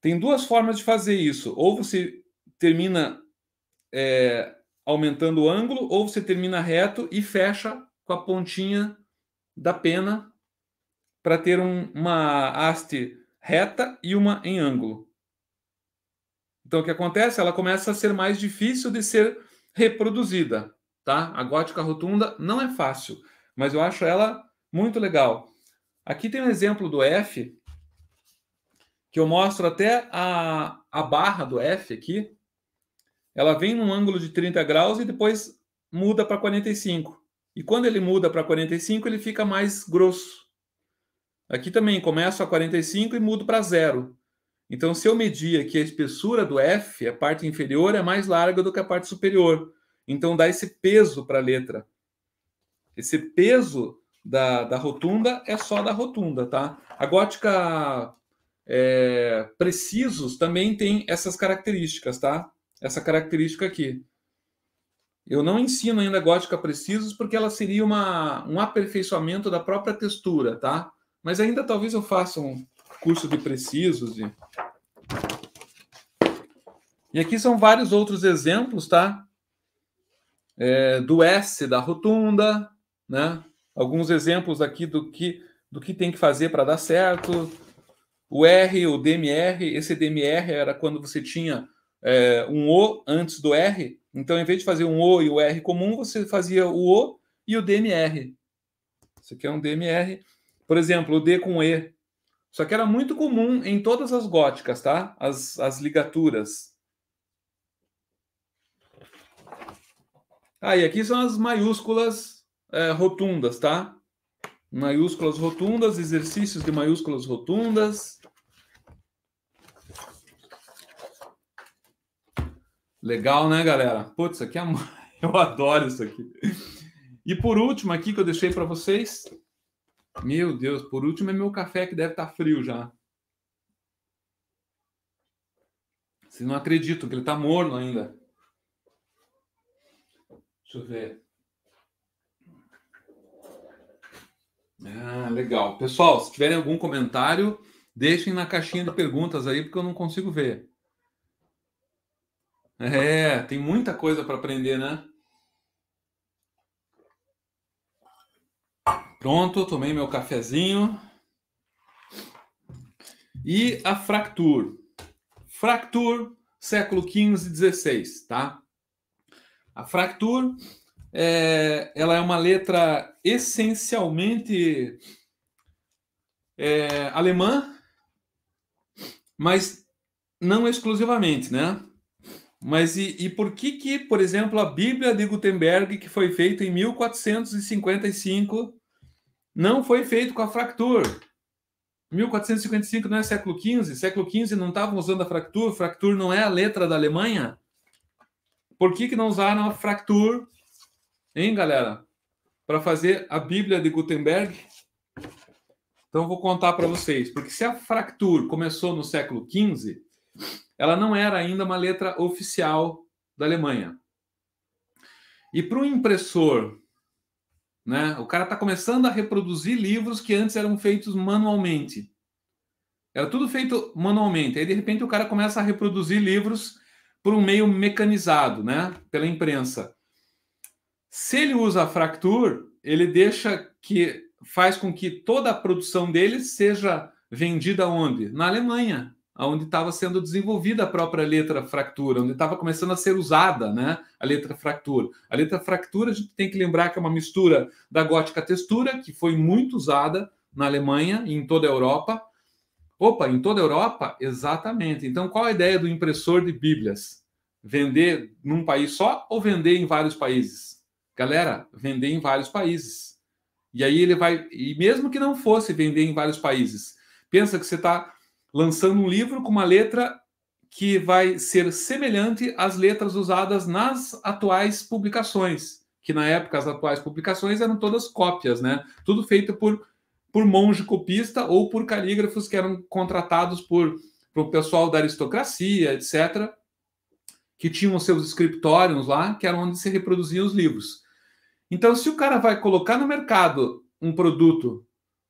Tem duas formas de fazer isso. Ou você termina é, aumentando o ângulo, ou você termina reto e fecha com a pontinha da pena para ter um, uma haste reta e uma em ângulo. Então o que acontece? Ela começa a ser mais difícil de ser reproduzida, tá? A gótica rotunda não é fácil, mas eu acho ela muito legal. Aqui tem um exemplo do F, que eu mostro até a, a barra do F aqui. Ela vem num ângulo de 30 graus e depois muda para 45. E quando ele muda para 45, ele fica mais grosso. Aqui também começo a 45 e mudo para zero. Então, se eu medir que a espessura do F, a parte inferior, é mais larga do que a parte superior. Então, dá esse peso para a letra. Esse peso da, da rotunda é só da rotunda, tá? A gótica é, precisos também tem essas características, tá? Essa característica aqui. Eu não ensino ainda gótica precisos porque ela seria uma, um aperfeiçoamento da própria textura, tá? Mas ainda talvez eu faça um curso de precisos. E, e aqui são vários outros exemplos, tá? É, do S da rotunda, né? Alguns exemplos aqui do que, do que tem que fazer para dar certo. O R, o DMR, esse DMR era quando você tinha é, um O antes do R. Então, em vez de fazer um O e o R comum, você fazia o O e o DMR. Isso aqui é um DMR. Por exemplo, o D com E. Só que era muito comum em todas as góticas, tá? As, as ligaturas. Ah, e aqui são as maiúsculas é, rotundas, tá? Maiúsculas rotundas, exercícios de maiúsculas rotundas. Legal, né, galera? Putz, aqui é... (laughs) eu adoro isso aqui. E por último, aqui que eu deixei para vocês, meu Deus, por último é meu café que deve estar tá frio já. Vocês não acreditam que ele está morno ainda. Deixa eu ver. Ah, legal. Pessoal, se tiverem algum comentário, deixem na caixinha de perguntas aí, porque eu não consigo ver. É, tem muita coisa para aprender, né? Pronto, tomei meu cafezinho. E a Fraktur Fraktur século XV e XVI, tá? A Fraktur é, ela é uma letra essencialmente é, alemã, mas não exclusivamente, né? Mas e, e, por que que, por exemplo, a Bíblia de Gutenberg, que foi feita em 1455, não foi feito com a Fractur. 1455 não é século XV, século XV não estavam usando a Fractur, Fractur não é a letra da Alemanha. Por que, que não usaram a Fractur, hein, galera? Para fazer a Bíblia de Gutenberg? Então, vou contar para vocês. Porque se a Fractur começou no século XV, ela não era ainda uma letra oficial da Alemanha. E para o impressor né? O cara está começando a reproduzir livros que antes eram feitos manualmente. Era tudo feito manualmente. Aí, de repente, o cara começa a reproduzir livros por um meio mecanizado, né? pela imprensa. Se ele usa a Fracture, ele deixa que faz com que toda a produção dele seja vendida onde? Na Alemanha onde estava sendo desenvolvida a própria letra fractura, onde estava começando a ser usada né, a letra fractura. A letra fractura, a gente tem que lembrar que é uma mistura da gótica textura, que foi muito usada na Alemanha e em toda a Europa. Opa, em toda a Europa? Exatamente. Então, qual a ideia do impressor de Bíblias? Vender num país só ou vender em vários países? Galera, vender em vários países. E aí ele vai. E mesmo que não fosse vender em vários países, pensa que você está lançando um livro com uma letra que vai ser semelhante às letras usadas nas atuais publicações, que na época as atuais publicações eram todas cópias, né? Tudo feito por, por monge copista ou por calígrafos que eram contratados por o pessoal da aristocracia, etc., que tinham seus escritórios lá, que era onde se reproduziam os livros. Então, se o cara vai colocar no mercado um produto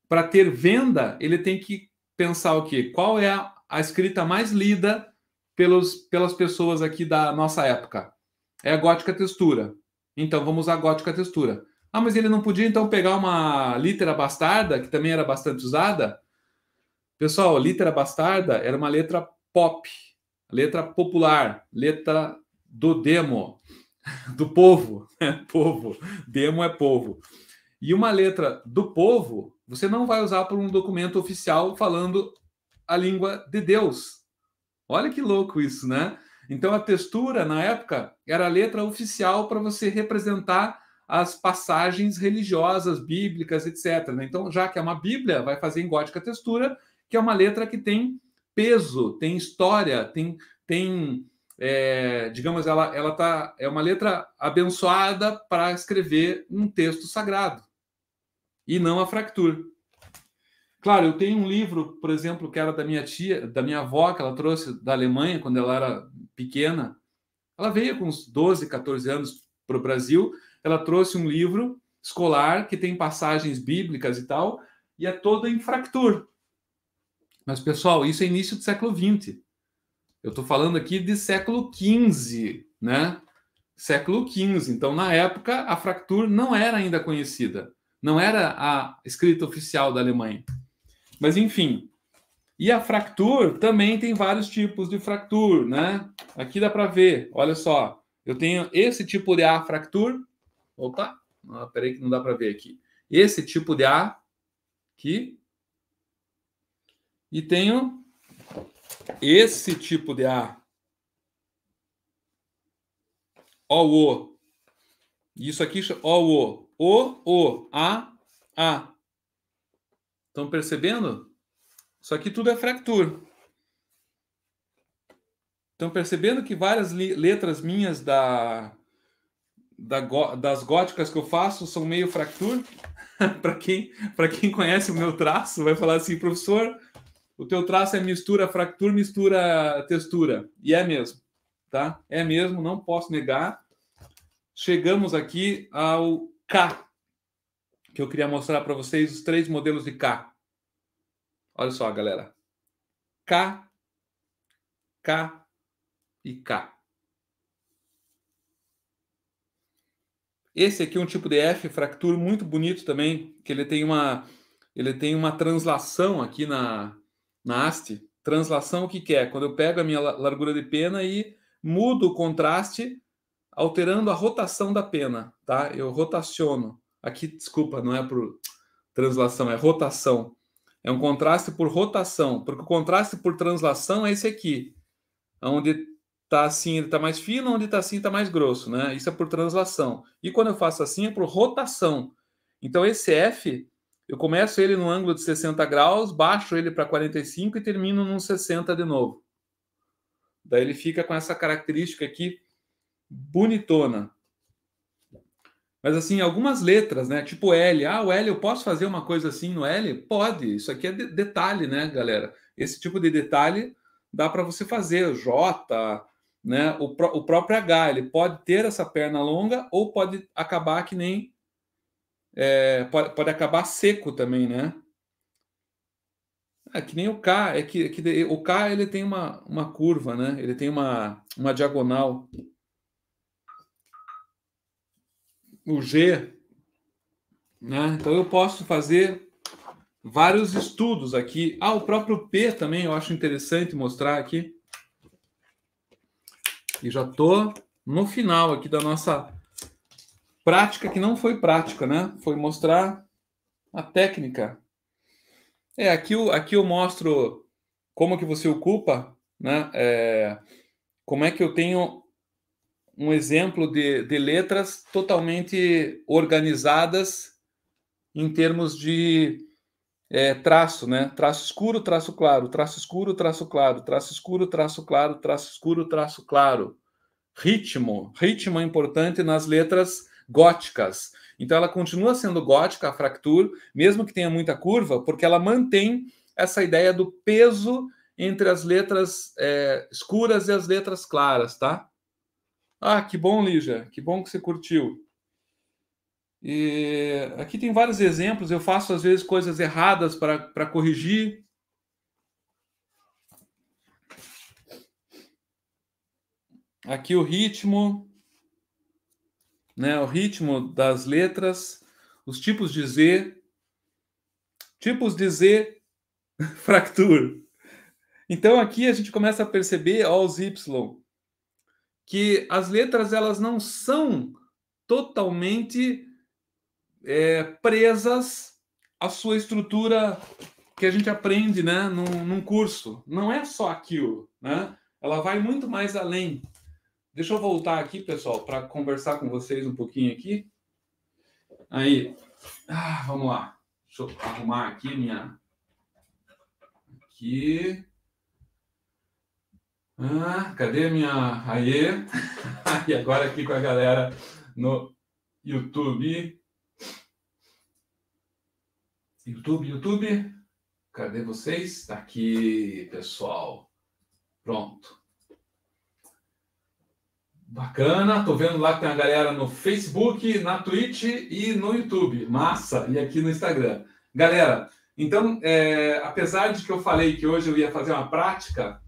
para ter venda, ele tem que pensar o quê? Qual é a, a escrita mais lida pelos, pelas pessoas aqui da nossa época? É a gótica textura. Então vamos usar a gótica textura. Ah, mas ele não podia então pegar uma litera bastarda, que também era bastante usada? Pessoal, litera bastarda era uma letra pop, letra popular, letra do demo, (laughs) do povo, né? povo, demo é povo. E uma letra do povo você não vai usar por um documento oficial falando a língua de Deus. Olha que louco isso, né? Então a textura na época era a letra oficial para você representar as passagens religiosas, bíblicas, etc. Né? Então, já que é uma Bíblia, vai fazer em gótica textura, que é uma letra que tem peso, tem história, tem, tem é, digamos, ela, ela tá, é uma letra abençoada para escrever um texto sagrado e não a fractura. Claro, eu tenho um livro, por exemplo, que era da minha tia, da minha avó, que ela trouxe da Alemanha quando ela era pequena. Ela veio com uns 12, 14 anos para o Brasil. Ela trouxe um livro escolar que tem passagens bíblicas e tal, e é toda em fractura. Mas, pessoal, isso é início do século XX. Eu estou falando aqui de século XV, né? Século XV. Então, na época, a fractura não era ainda conhecida. Não era a escrita oficial da Alemanha. Mas, enfim. E a fractur também tem vários tipos de fractur, né? Aqui dá para ver, olha só. Eu tenho esse tipo de A fractur. Opa, ah, peraí que não dá para ver aqui. Esse tipo de A aqui. E tenho esse tipo de A. O. Isso aqui, O. O, O, A, A. Estão percebendo? Isso aqui tudo é fractura. Estão percebendo que várias letras minhas da, da das góticas que eu faço são meio fractura? (laughs) para quem, quem conhece o meu traço, vai falar assim, professor, o teu traço é mistura, fractura, mistura, textura. E é mesmo, tá? É mesmo, não posso negar. Chegamos aqui ao K, que eu queria mostrar para vocês os três modelos de K. Olha só, galera. K, K e K. Esse aqui é um tipo de F fracture muito bonito também, que ele tem uma ele tem uma translação aqui na na haste. Translação o que, que é? Quando eu pego a minha largura de pena e mudo o contraste alterando a rotação da pena, tá? Eu rotaciono. Aqui, desculpa, não é por translação, é rotação. É um contraste por rotação, porque o contraste por translação é esse aqui, onde tá assim ele tá mais fino, onde tá assim tá mais grosso, né? Isso é por translação. E quando eu faço assim é por rotação. Então esse F, eu começo ele no ângulo de 60 graus, baixo ele para 45 e termino num 60 de novo. Daí ele fica com essa característica aqui bonitona. Mas assim, algumas letras, né? Tipo L. Ah, o L, eu posso fazer uma coisa assim no L? Pode. Isso aqui é de detalhe, né, galera? Esse tipo de detalhe dá para você fazer. J, né? O, o próprio H, ele pode ter essa perna longa ou pode acabar que nem. É, pode, pode acabar seco também, né? É que nem o K. É que, é que o K ele tem uma, uma curva, né? Ele tem uma, uma diagonal. o G. Né? Então eu posso fazer vários estudos aqui. Ah, o próprio P também eu acho interessante mostrar aqui. E já tô no final aqui da nossa prática, que não foi prática, né? Foi mostrar a técnica. É, aqui eu, aqui eu mostro como que você ocupa, né? É, como é que eu tenho um exemplo de, de letras totalmente organizadas em termos de é, traço, né? Traço escuro, traço claro, traço escuro, traço claro, traço escuro, traço claro, traço escuro, traço claro. Ritmo, ritmo é importante nas letras góticas. Então ela continua sendo gótica, a fractura, mesmo que tenha muita curva, porque ela mantém essa ideia do peso entre as letras é, escuras e as letras claras, tá? Ah, que bom, Lígia, que bom que você curtiu. E aqui tem vários exemplos, eu faço às vezes coisas erradas para corrigir. Aqui o ritmo, né, o ritmo das letras, os tipos de Z, tipos de Z, (laughs) fractura. Então aqui a gente começa a perceber ó, os Y que as letras elas não são totalmente é, presas à sua estrutura que a gente aprende né, num, num, curso. Não é só aquilo, né? Ela vai muito mais além. Deixa eu voltar aqui, pessoal, para conversar com vocês um pouquinho aqui. Aí, ah, vamos lá. Deixa eu arrumar aqui minha... Aqui... Ah, cadê minha. Aê! (laughs) e agora aqui com a galera no YouTube. YouTube, YouTube. Cadê vocês? Tá aqui, pessoal. Pronto. Bacana, tô vendo lá que tem a galera no Facebook, na Twitch e no YouTube. Massa! E aqui no Instagram. Galera, então, é, apesar de que eu falei que hoje eu ia fazer uma prática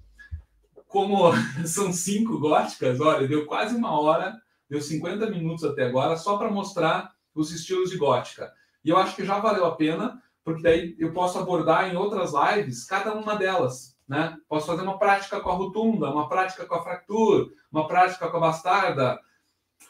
como (laughs) são cinco góticas, olha, deu quase uma hora, deu 50 minutos até agora, só para mostrar os estilos de gótica. E eu acho que já valeu a pena, porque daí eu posso abordar em outras lives cada uma delas. Né? Posso fazer uma prática com a rotunda, uma prática com a fractura, uma prática com a bastarda.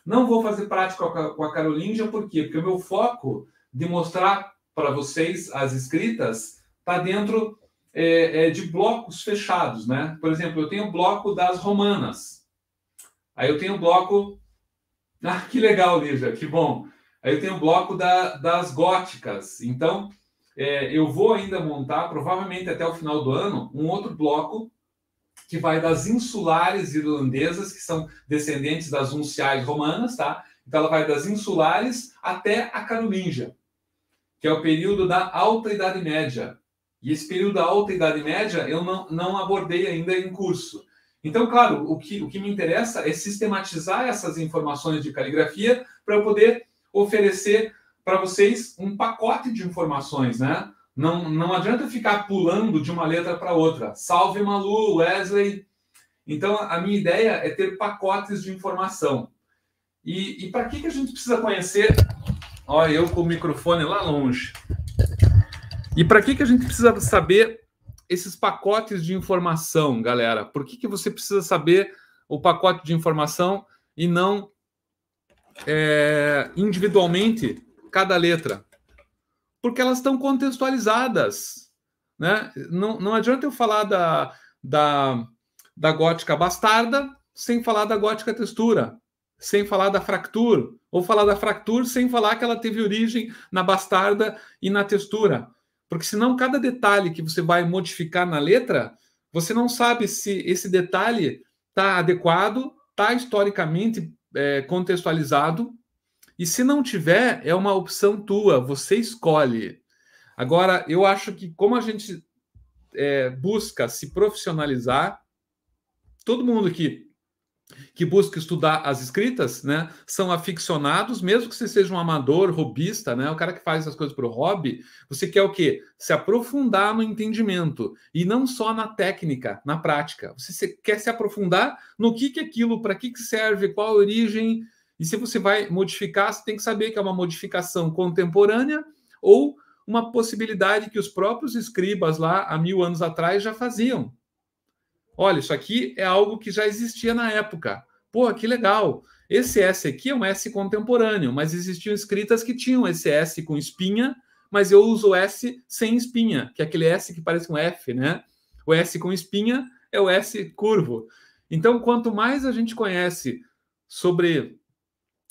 Não vou fazer prática com a, Carolinja, por quê? Porque o meu foco de mostrar para vocês as escritas está dentro é, é, de blocos fechados, né? Por exemplo, eu tenho o bloco das romanas. Aí eu tenho o bloco. (laughs) Ah, que legal, Lígia, que bom. Aí eu tenho o bloco da, das góticas. Então, é, eu vou ainda montar, provavelmente até o final do ano, um outro bloco que vai das insulares irlandesas, que são descendentes das unciais romanas, tá? Então ela vai das insulares até a Carolíngia, que é o período da Alta Idade Média. E esse período da alta idade média eu não, não abordei ainda em curso. Então, claro, o que, o que me interessa é sistematizar essas informações de caligrafia para eu poder oferecer para vocês um pacote de informações, né? Não, não adianta ficar pulando de uma letra para outra. Salve Malu, Wesley. Então, a minha ideia é ter pacotes de informação. E, e para que, que a gente precisa conhecer? Olha, eu com o microfone lá longe. E para que, que a gente precisa saber esses pacotes de informação, galera? Por que, que você precisa saber o pacote de informação e não é, individualmente cada letra? Porque elas estão contextualizadas. Né? Não, não adianta eu falar da, da, da gótica bastarda sem falar da gótica textura, sem falar da fractura ou falar da fractura sem falar que ela teve origem na bastarda e na textura. Porque senão cada detalhe que você vai modificar na letra, você não sabe se esse detalhe está adequado, está historicamente é, contextualizado. E se não tiver, é uma opção tua, você escolhe. Agora, eu acho que como a gente é, busca se profissionalizar, todo mundo que que busca estudar as escritas, né, são aficionados, mesmo que você seja um amador, robista, né, o cara que faz essas coisas para o hobby, você quer o quê? Se aprofundar no entendimento e não só na técnica, na prática. Você quer se aprofundar no que que é aquilo, para que que serve, qual a origem, e se você vai modificar, você tem que saber que é uma modificação contemporânea ou uma possibilidade que os próprios escribas lá há mil anos atrás já faziam, Olha, isso aqui é algo que já existia na época. Pô, que legal! Esse S aqui é um S contemporâneo, mas existiam escritas que tinham esse S com espinha, mas eu uso o S sem espinha, que é aquele S que parece um F, né? O S com espinha é o S curvo. Então, quanto mais a gente conhece sobre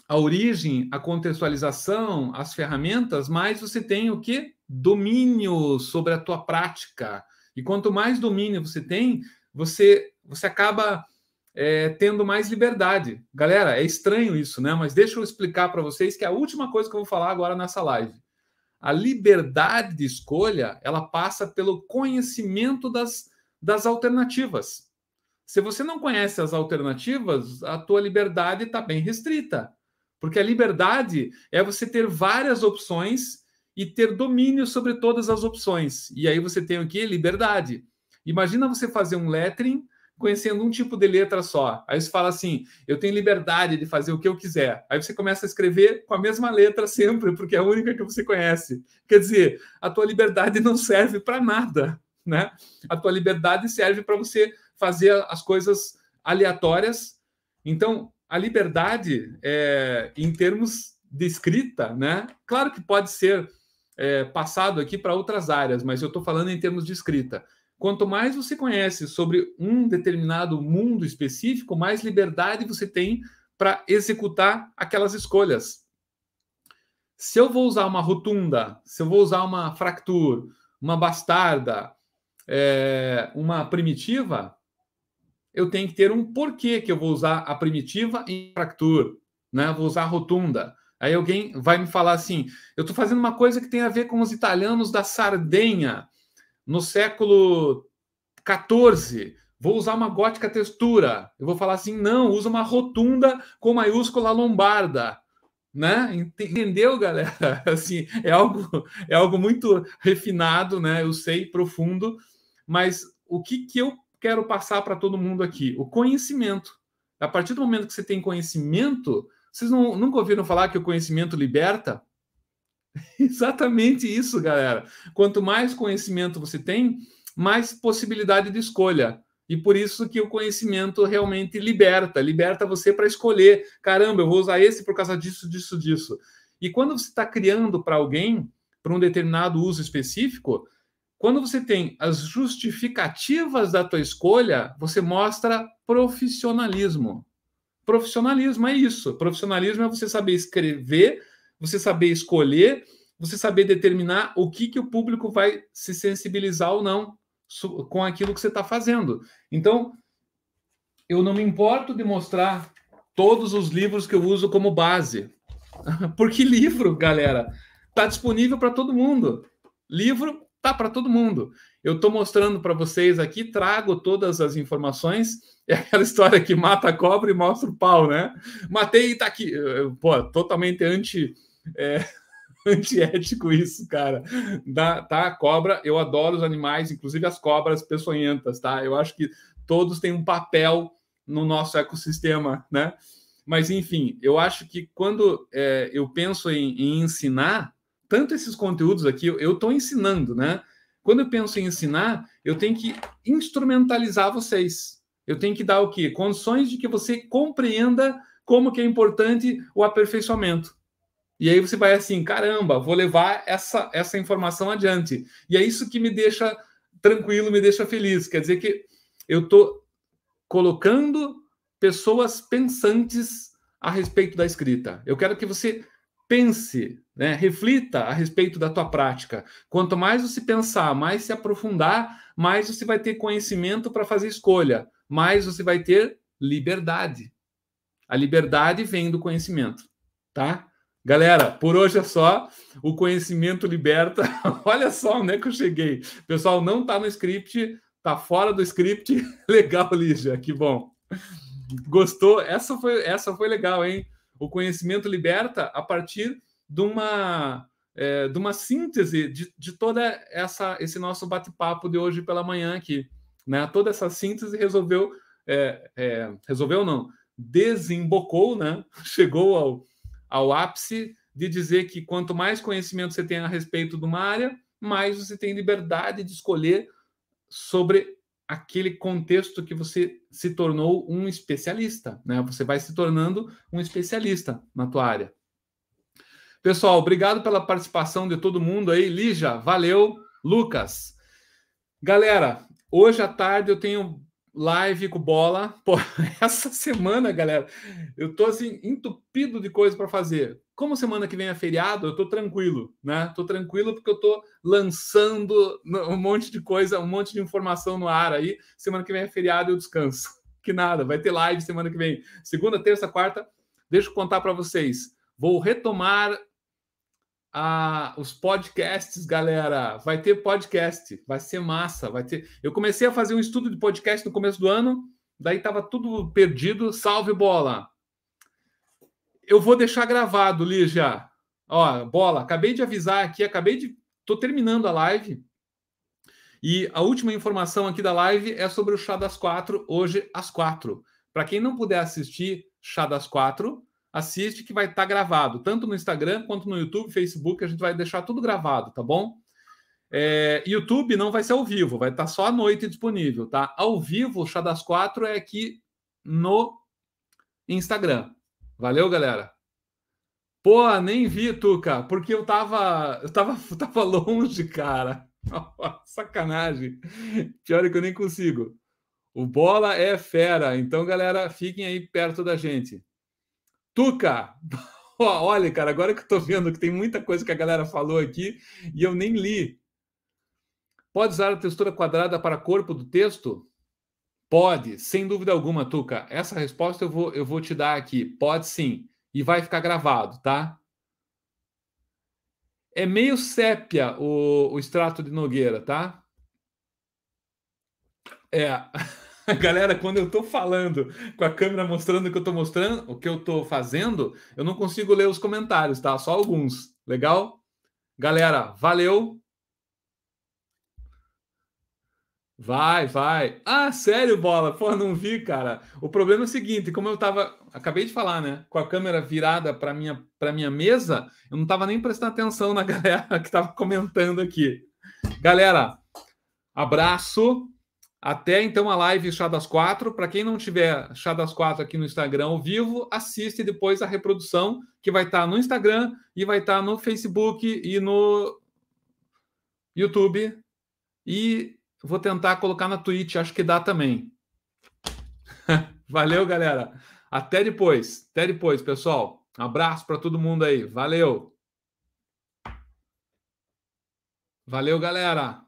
a origem, a contextualização, as ferramentas, mais você tem o que? Domínio sobre a tua prática. E quanto mais domínio você tem, você, você acaba é, tendo mais liberdade. Galera, é estranho isso, né? Mas deixa eu explicar para vocês que é a última coisa que eu vou falar agora nessa live. A liberdade de escolha, ela passa pelo conhecimento das, das alternativas. Se você não conhece as alternativas, a tua liberdade está bem restrita. Porque a liberdade é você ter várias opções e ter domínio sobre todas as opções. E aí você tem o que? Liberdade. Imagina você fazer um lettering conhecendo um tipo de letra só. Aí você fala assim: eu tenho liberdade de fazer o que eu quiser. Aí você começa a escrever com a mesma letra sempre, porque é a única que você conhece. Quer dizer, a tua liberdade não serve para nada, né? A tua liberdade serve para você fazer as coisas aleatórias. Então, a liberdade, é, em termos de escrita, né? Claro que pode ser é, passado aqui para outras áreas, mas eu estou falando em termos de escrita. Quanto mais você conhece sobre um determinado mundo específico, mais liberdade você tem para executar aquelas escolhas. Se eu vou usar uma rotunda, se eu vou usar uma fracture, uma bastarda, é, uma primitiva, eu tenho que ter um porquê que eu vou usar a primitiva e fractur, né? vou usar a rotunda. Aí alguém vai me falar assim: eu estou fazendo uma coisa que tem a ver com os italianos da Sardenha no século 14, vou usar uma gótica textura. Eu vou falar assim, não, usa uma rotunda com maiúscula lombarda. Né? Entendeu, galera? (laughs) Assim, é algo é algo muito refinado, né? Eu sei, profundo, mas o que, que eu quero passar para todo mundo aqui? O conhecimento. A partir do momento que você tem conhecimento, vocês não, nunca ouviram falar que o conhecimento liberta? (laughs) Exatamente isso, galera. Quanto mais conhecimento você tem, mais possibilidade de escolha. E por isso que o conhecimento realmente liberta, liberta você para escolher. Caramba, eu vou usar esse por causa disso, disso, disso. E quando você está criando para alguém, para um determinado uso específico, quando você tem as justificativas da tua escolha, você mostra profissionalismo. Profissionalismo é isso. Profissionalismo é você saber escrever você saber escolher, você saber determinar o que, que o público vai se sensibilizar ou não com aquilo que você está fazendo. Então, eu não me importo de mostrar todos os livros que eu uso como base. (laughs) Porque livro, galera, está disponível para todo mundo. Livro tá para todo mundo. Eu estou mostrando para vocês aqui, trago todas as informações. É aquela história que mata a cobra e mostra o pau, né? Matei e está aqui. Pô, totalmente anti. É, (laughs) antiético isso, cara. Da, tá, cobra, eu adoro os animais, inclusive as cobras peçonhentas, tá? Eu acho que todos têm um papel no nosso ecossistema, né? Mas, enfim, eu acho que quando é, eu penso em, em, ensinar, tanto esses conteúdos aqui, eu estou ensinando, né? Quando eu penso em ensinar, eu tenho que instrumentalizar vocês. Eu tenho que dar o quê? Condições de que você compreenda como que é importante o aperfeiçoamento. E aí você vai assim, caramba, vou levar essa, essa informação adiante. E é isso que me deixa tranquilo, me deixa feliz. Quer dizer que eu estou colocando pessoas pensantes a respeito da escrita. Eu quero que você pense né? Reflita a respeito da tua prática. Quanto mais você pensar, mais se aprofundar, mais você vai ter conhecimento para fazer escolha, mais você vai ter liberdade. A liberdade vem do conhecimento, tá? Galera, por hoje é só. O conhecimento liberta. (laughs) Olha só onde é que eu cheguei. Pessoal, não tá no script, tá fora do script. (laughs) legal, Lígia, que bom. Gostou? Essa foi, essa foi legal, hein? O conhecimento liberta a partir de uma, é, de uma síntese de, de toda essa esse nosso bate-papo de hoje pela manhã aqui. Né? Toda essa síntese resolveu, é, é, resolveu não, desembocou, né? (laughs) chegou ao, ao ápice de dizer que quanto mais conhecimento você tem a respeito de uma área, mais você tem liberdade de escolher sobre aquele contexto que você se tornou um especialista, né? Você vai se tornando um especialista na tua área. Pessoal, obrigado pela participação de todo mundo aí. Lígia, valeu. Lucas. Galera, hoje à tarde eu tenho live com bola. Pô, (laughs) essa semana, galera, eu tô assim entupido de coisa para fazer. Como semana que vem é feriado, eu tô tranquilo, né? Tô tranquilo porque eu tô lançando um monte de coisa, um monte de informação no ar aí. Semana que vem é feriado, eu descanso. (laughs) Que nada, vai ter live semana que vem. Segunda, terça, quarta. Deixa eu contar para vocês. Vou retomar os podcasts, galera. Vai ter podcast, vai ser massa, vai ter. Eu comecei a fazer um estudo de podcast no começo do ano, daí estava tudo perdido. Salve bola. Eu vou deixar gravado, Lígia. Ó, bola, acabei de avisar aqui, acabei de tô terminando a live. E a última informação aqui da live é sobre o chá das quatro hoje às quatro. Para quem não puder assistir chá das quatro, assiste que vai estar tá gravado, tanto no Instagram quanto no YouTube, Facebook, a gente vai deixar tudo gravado, tá bom? É, YouTube não vai ser ao vivo, vai estar tá só à noite disponível, tá? Ao vivo, o Chá das Quatro é aqui no Instagram. Valeu, galera! Pô, nem vi, Tuca, porque eu tava, eu tava, (laughs) tava longe, cara. (laughs) Sacanagem. Pior é que eu nem consigo. O Bola é fera, então, galera, fiquem aí perto da gente. Tuca, (laughs) olha, cara, agora que eu tô vendo que tem muita coisa que a galera falou aqui e eu nem li. Pode usar a textura quadrada para corpo do texto? Pode, sem dúvida alguma, Tuca. Essa resposta eu vou, eu vou te dar aqui. Pode sim. E vai ficar gravado, tá? É meio sépia o, o extrato de Nogueira, tá? É. (laughs) (laughs) Galera, quando eu estou falando com a câmera mostrando o que eu estou mostrando, o que eu estou fazendo, eu não consigo ler os comentários, tá? Só alguns. Legal? Galera, valeu. Vai, vai. Ah, sério, bola? Pô, não vi, cara. O problema é o seguinte, como eu tava, acabei de falar, né, com a câmera virada para minha para minha mesa, eu não tava nem prestando atenção na (laughs) galera que tava comentando aqui. Galera, abraço. Até então a live Chá das Quatro. Para quem não tiver Chá das Quatro aqui no Instagram ao vivo, assiste depois a reprodução que vai estar tá no Instagram e vai estar tá no Facebook e no YouTube. E vou tentar colocar na Twitch, acho que dá também. (laughs) Valeu, galera. Até depois. Até depois, pessoal. Um abraço para todo mundo aí. Valeu. Valeu, galera.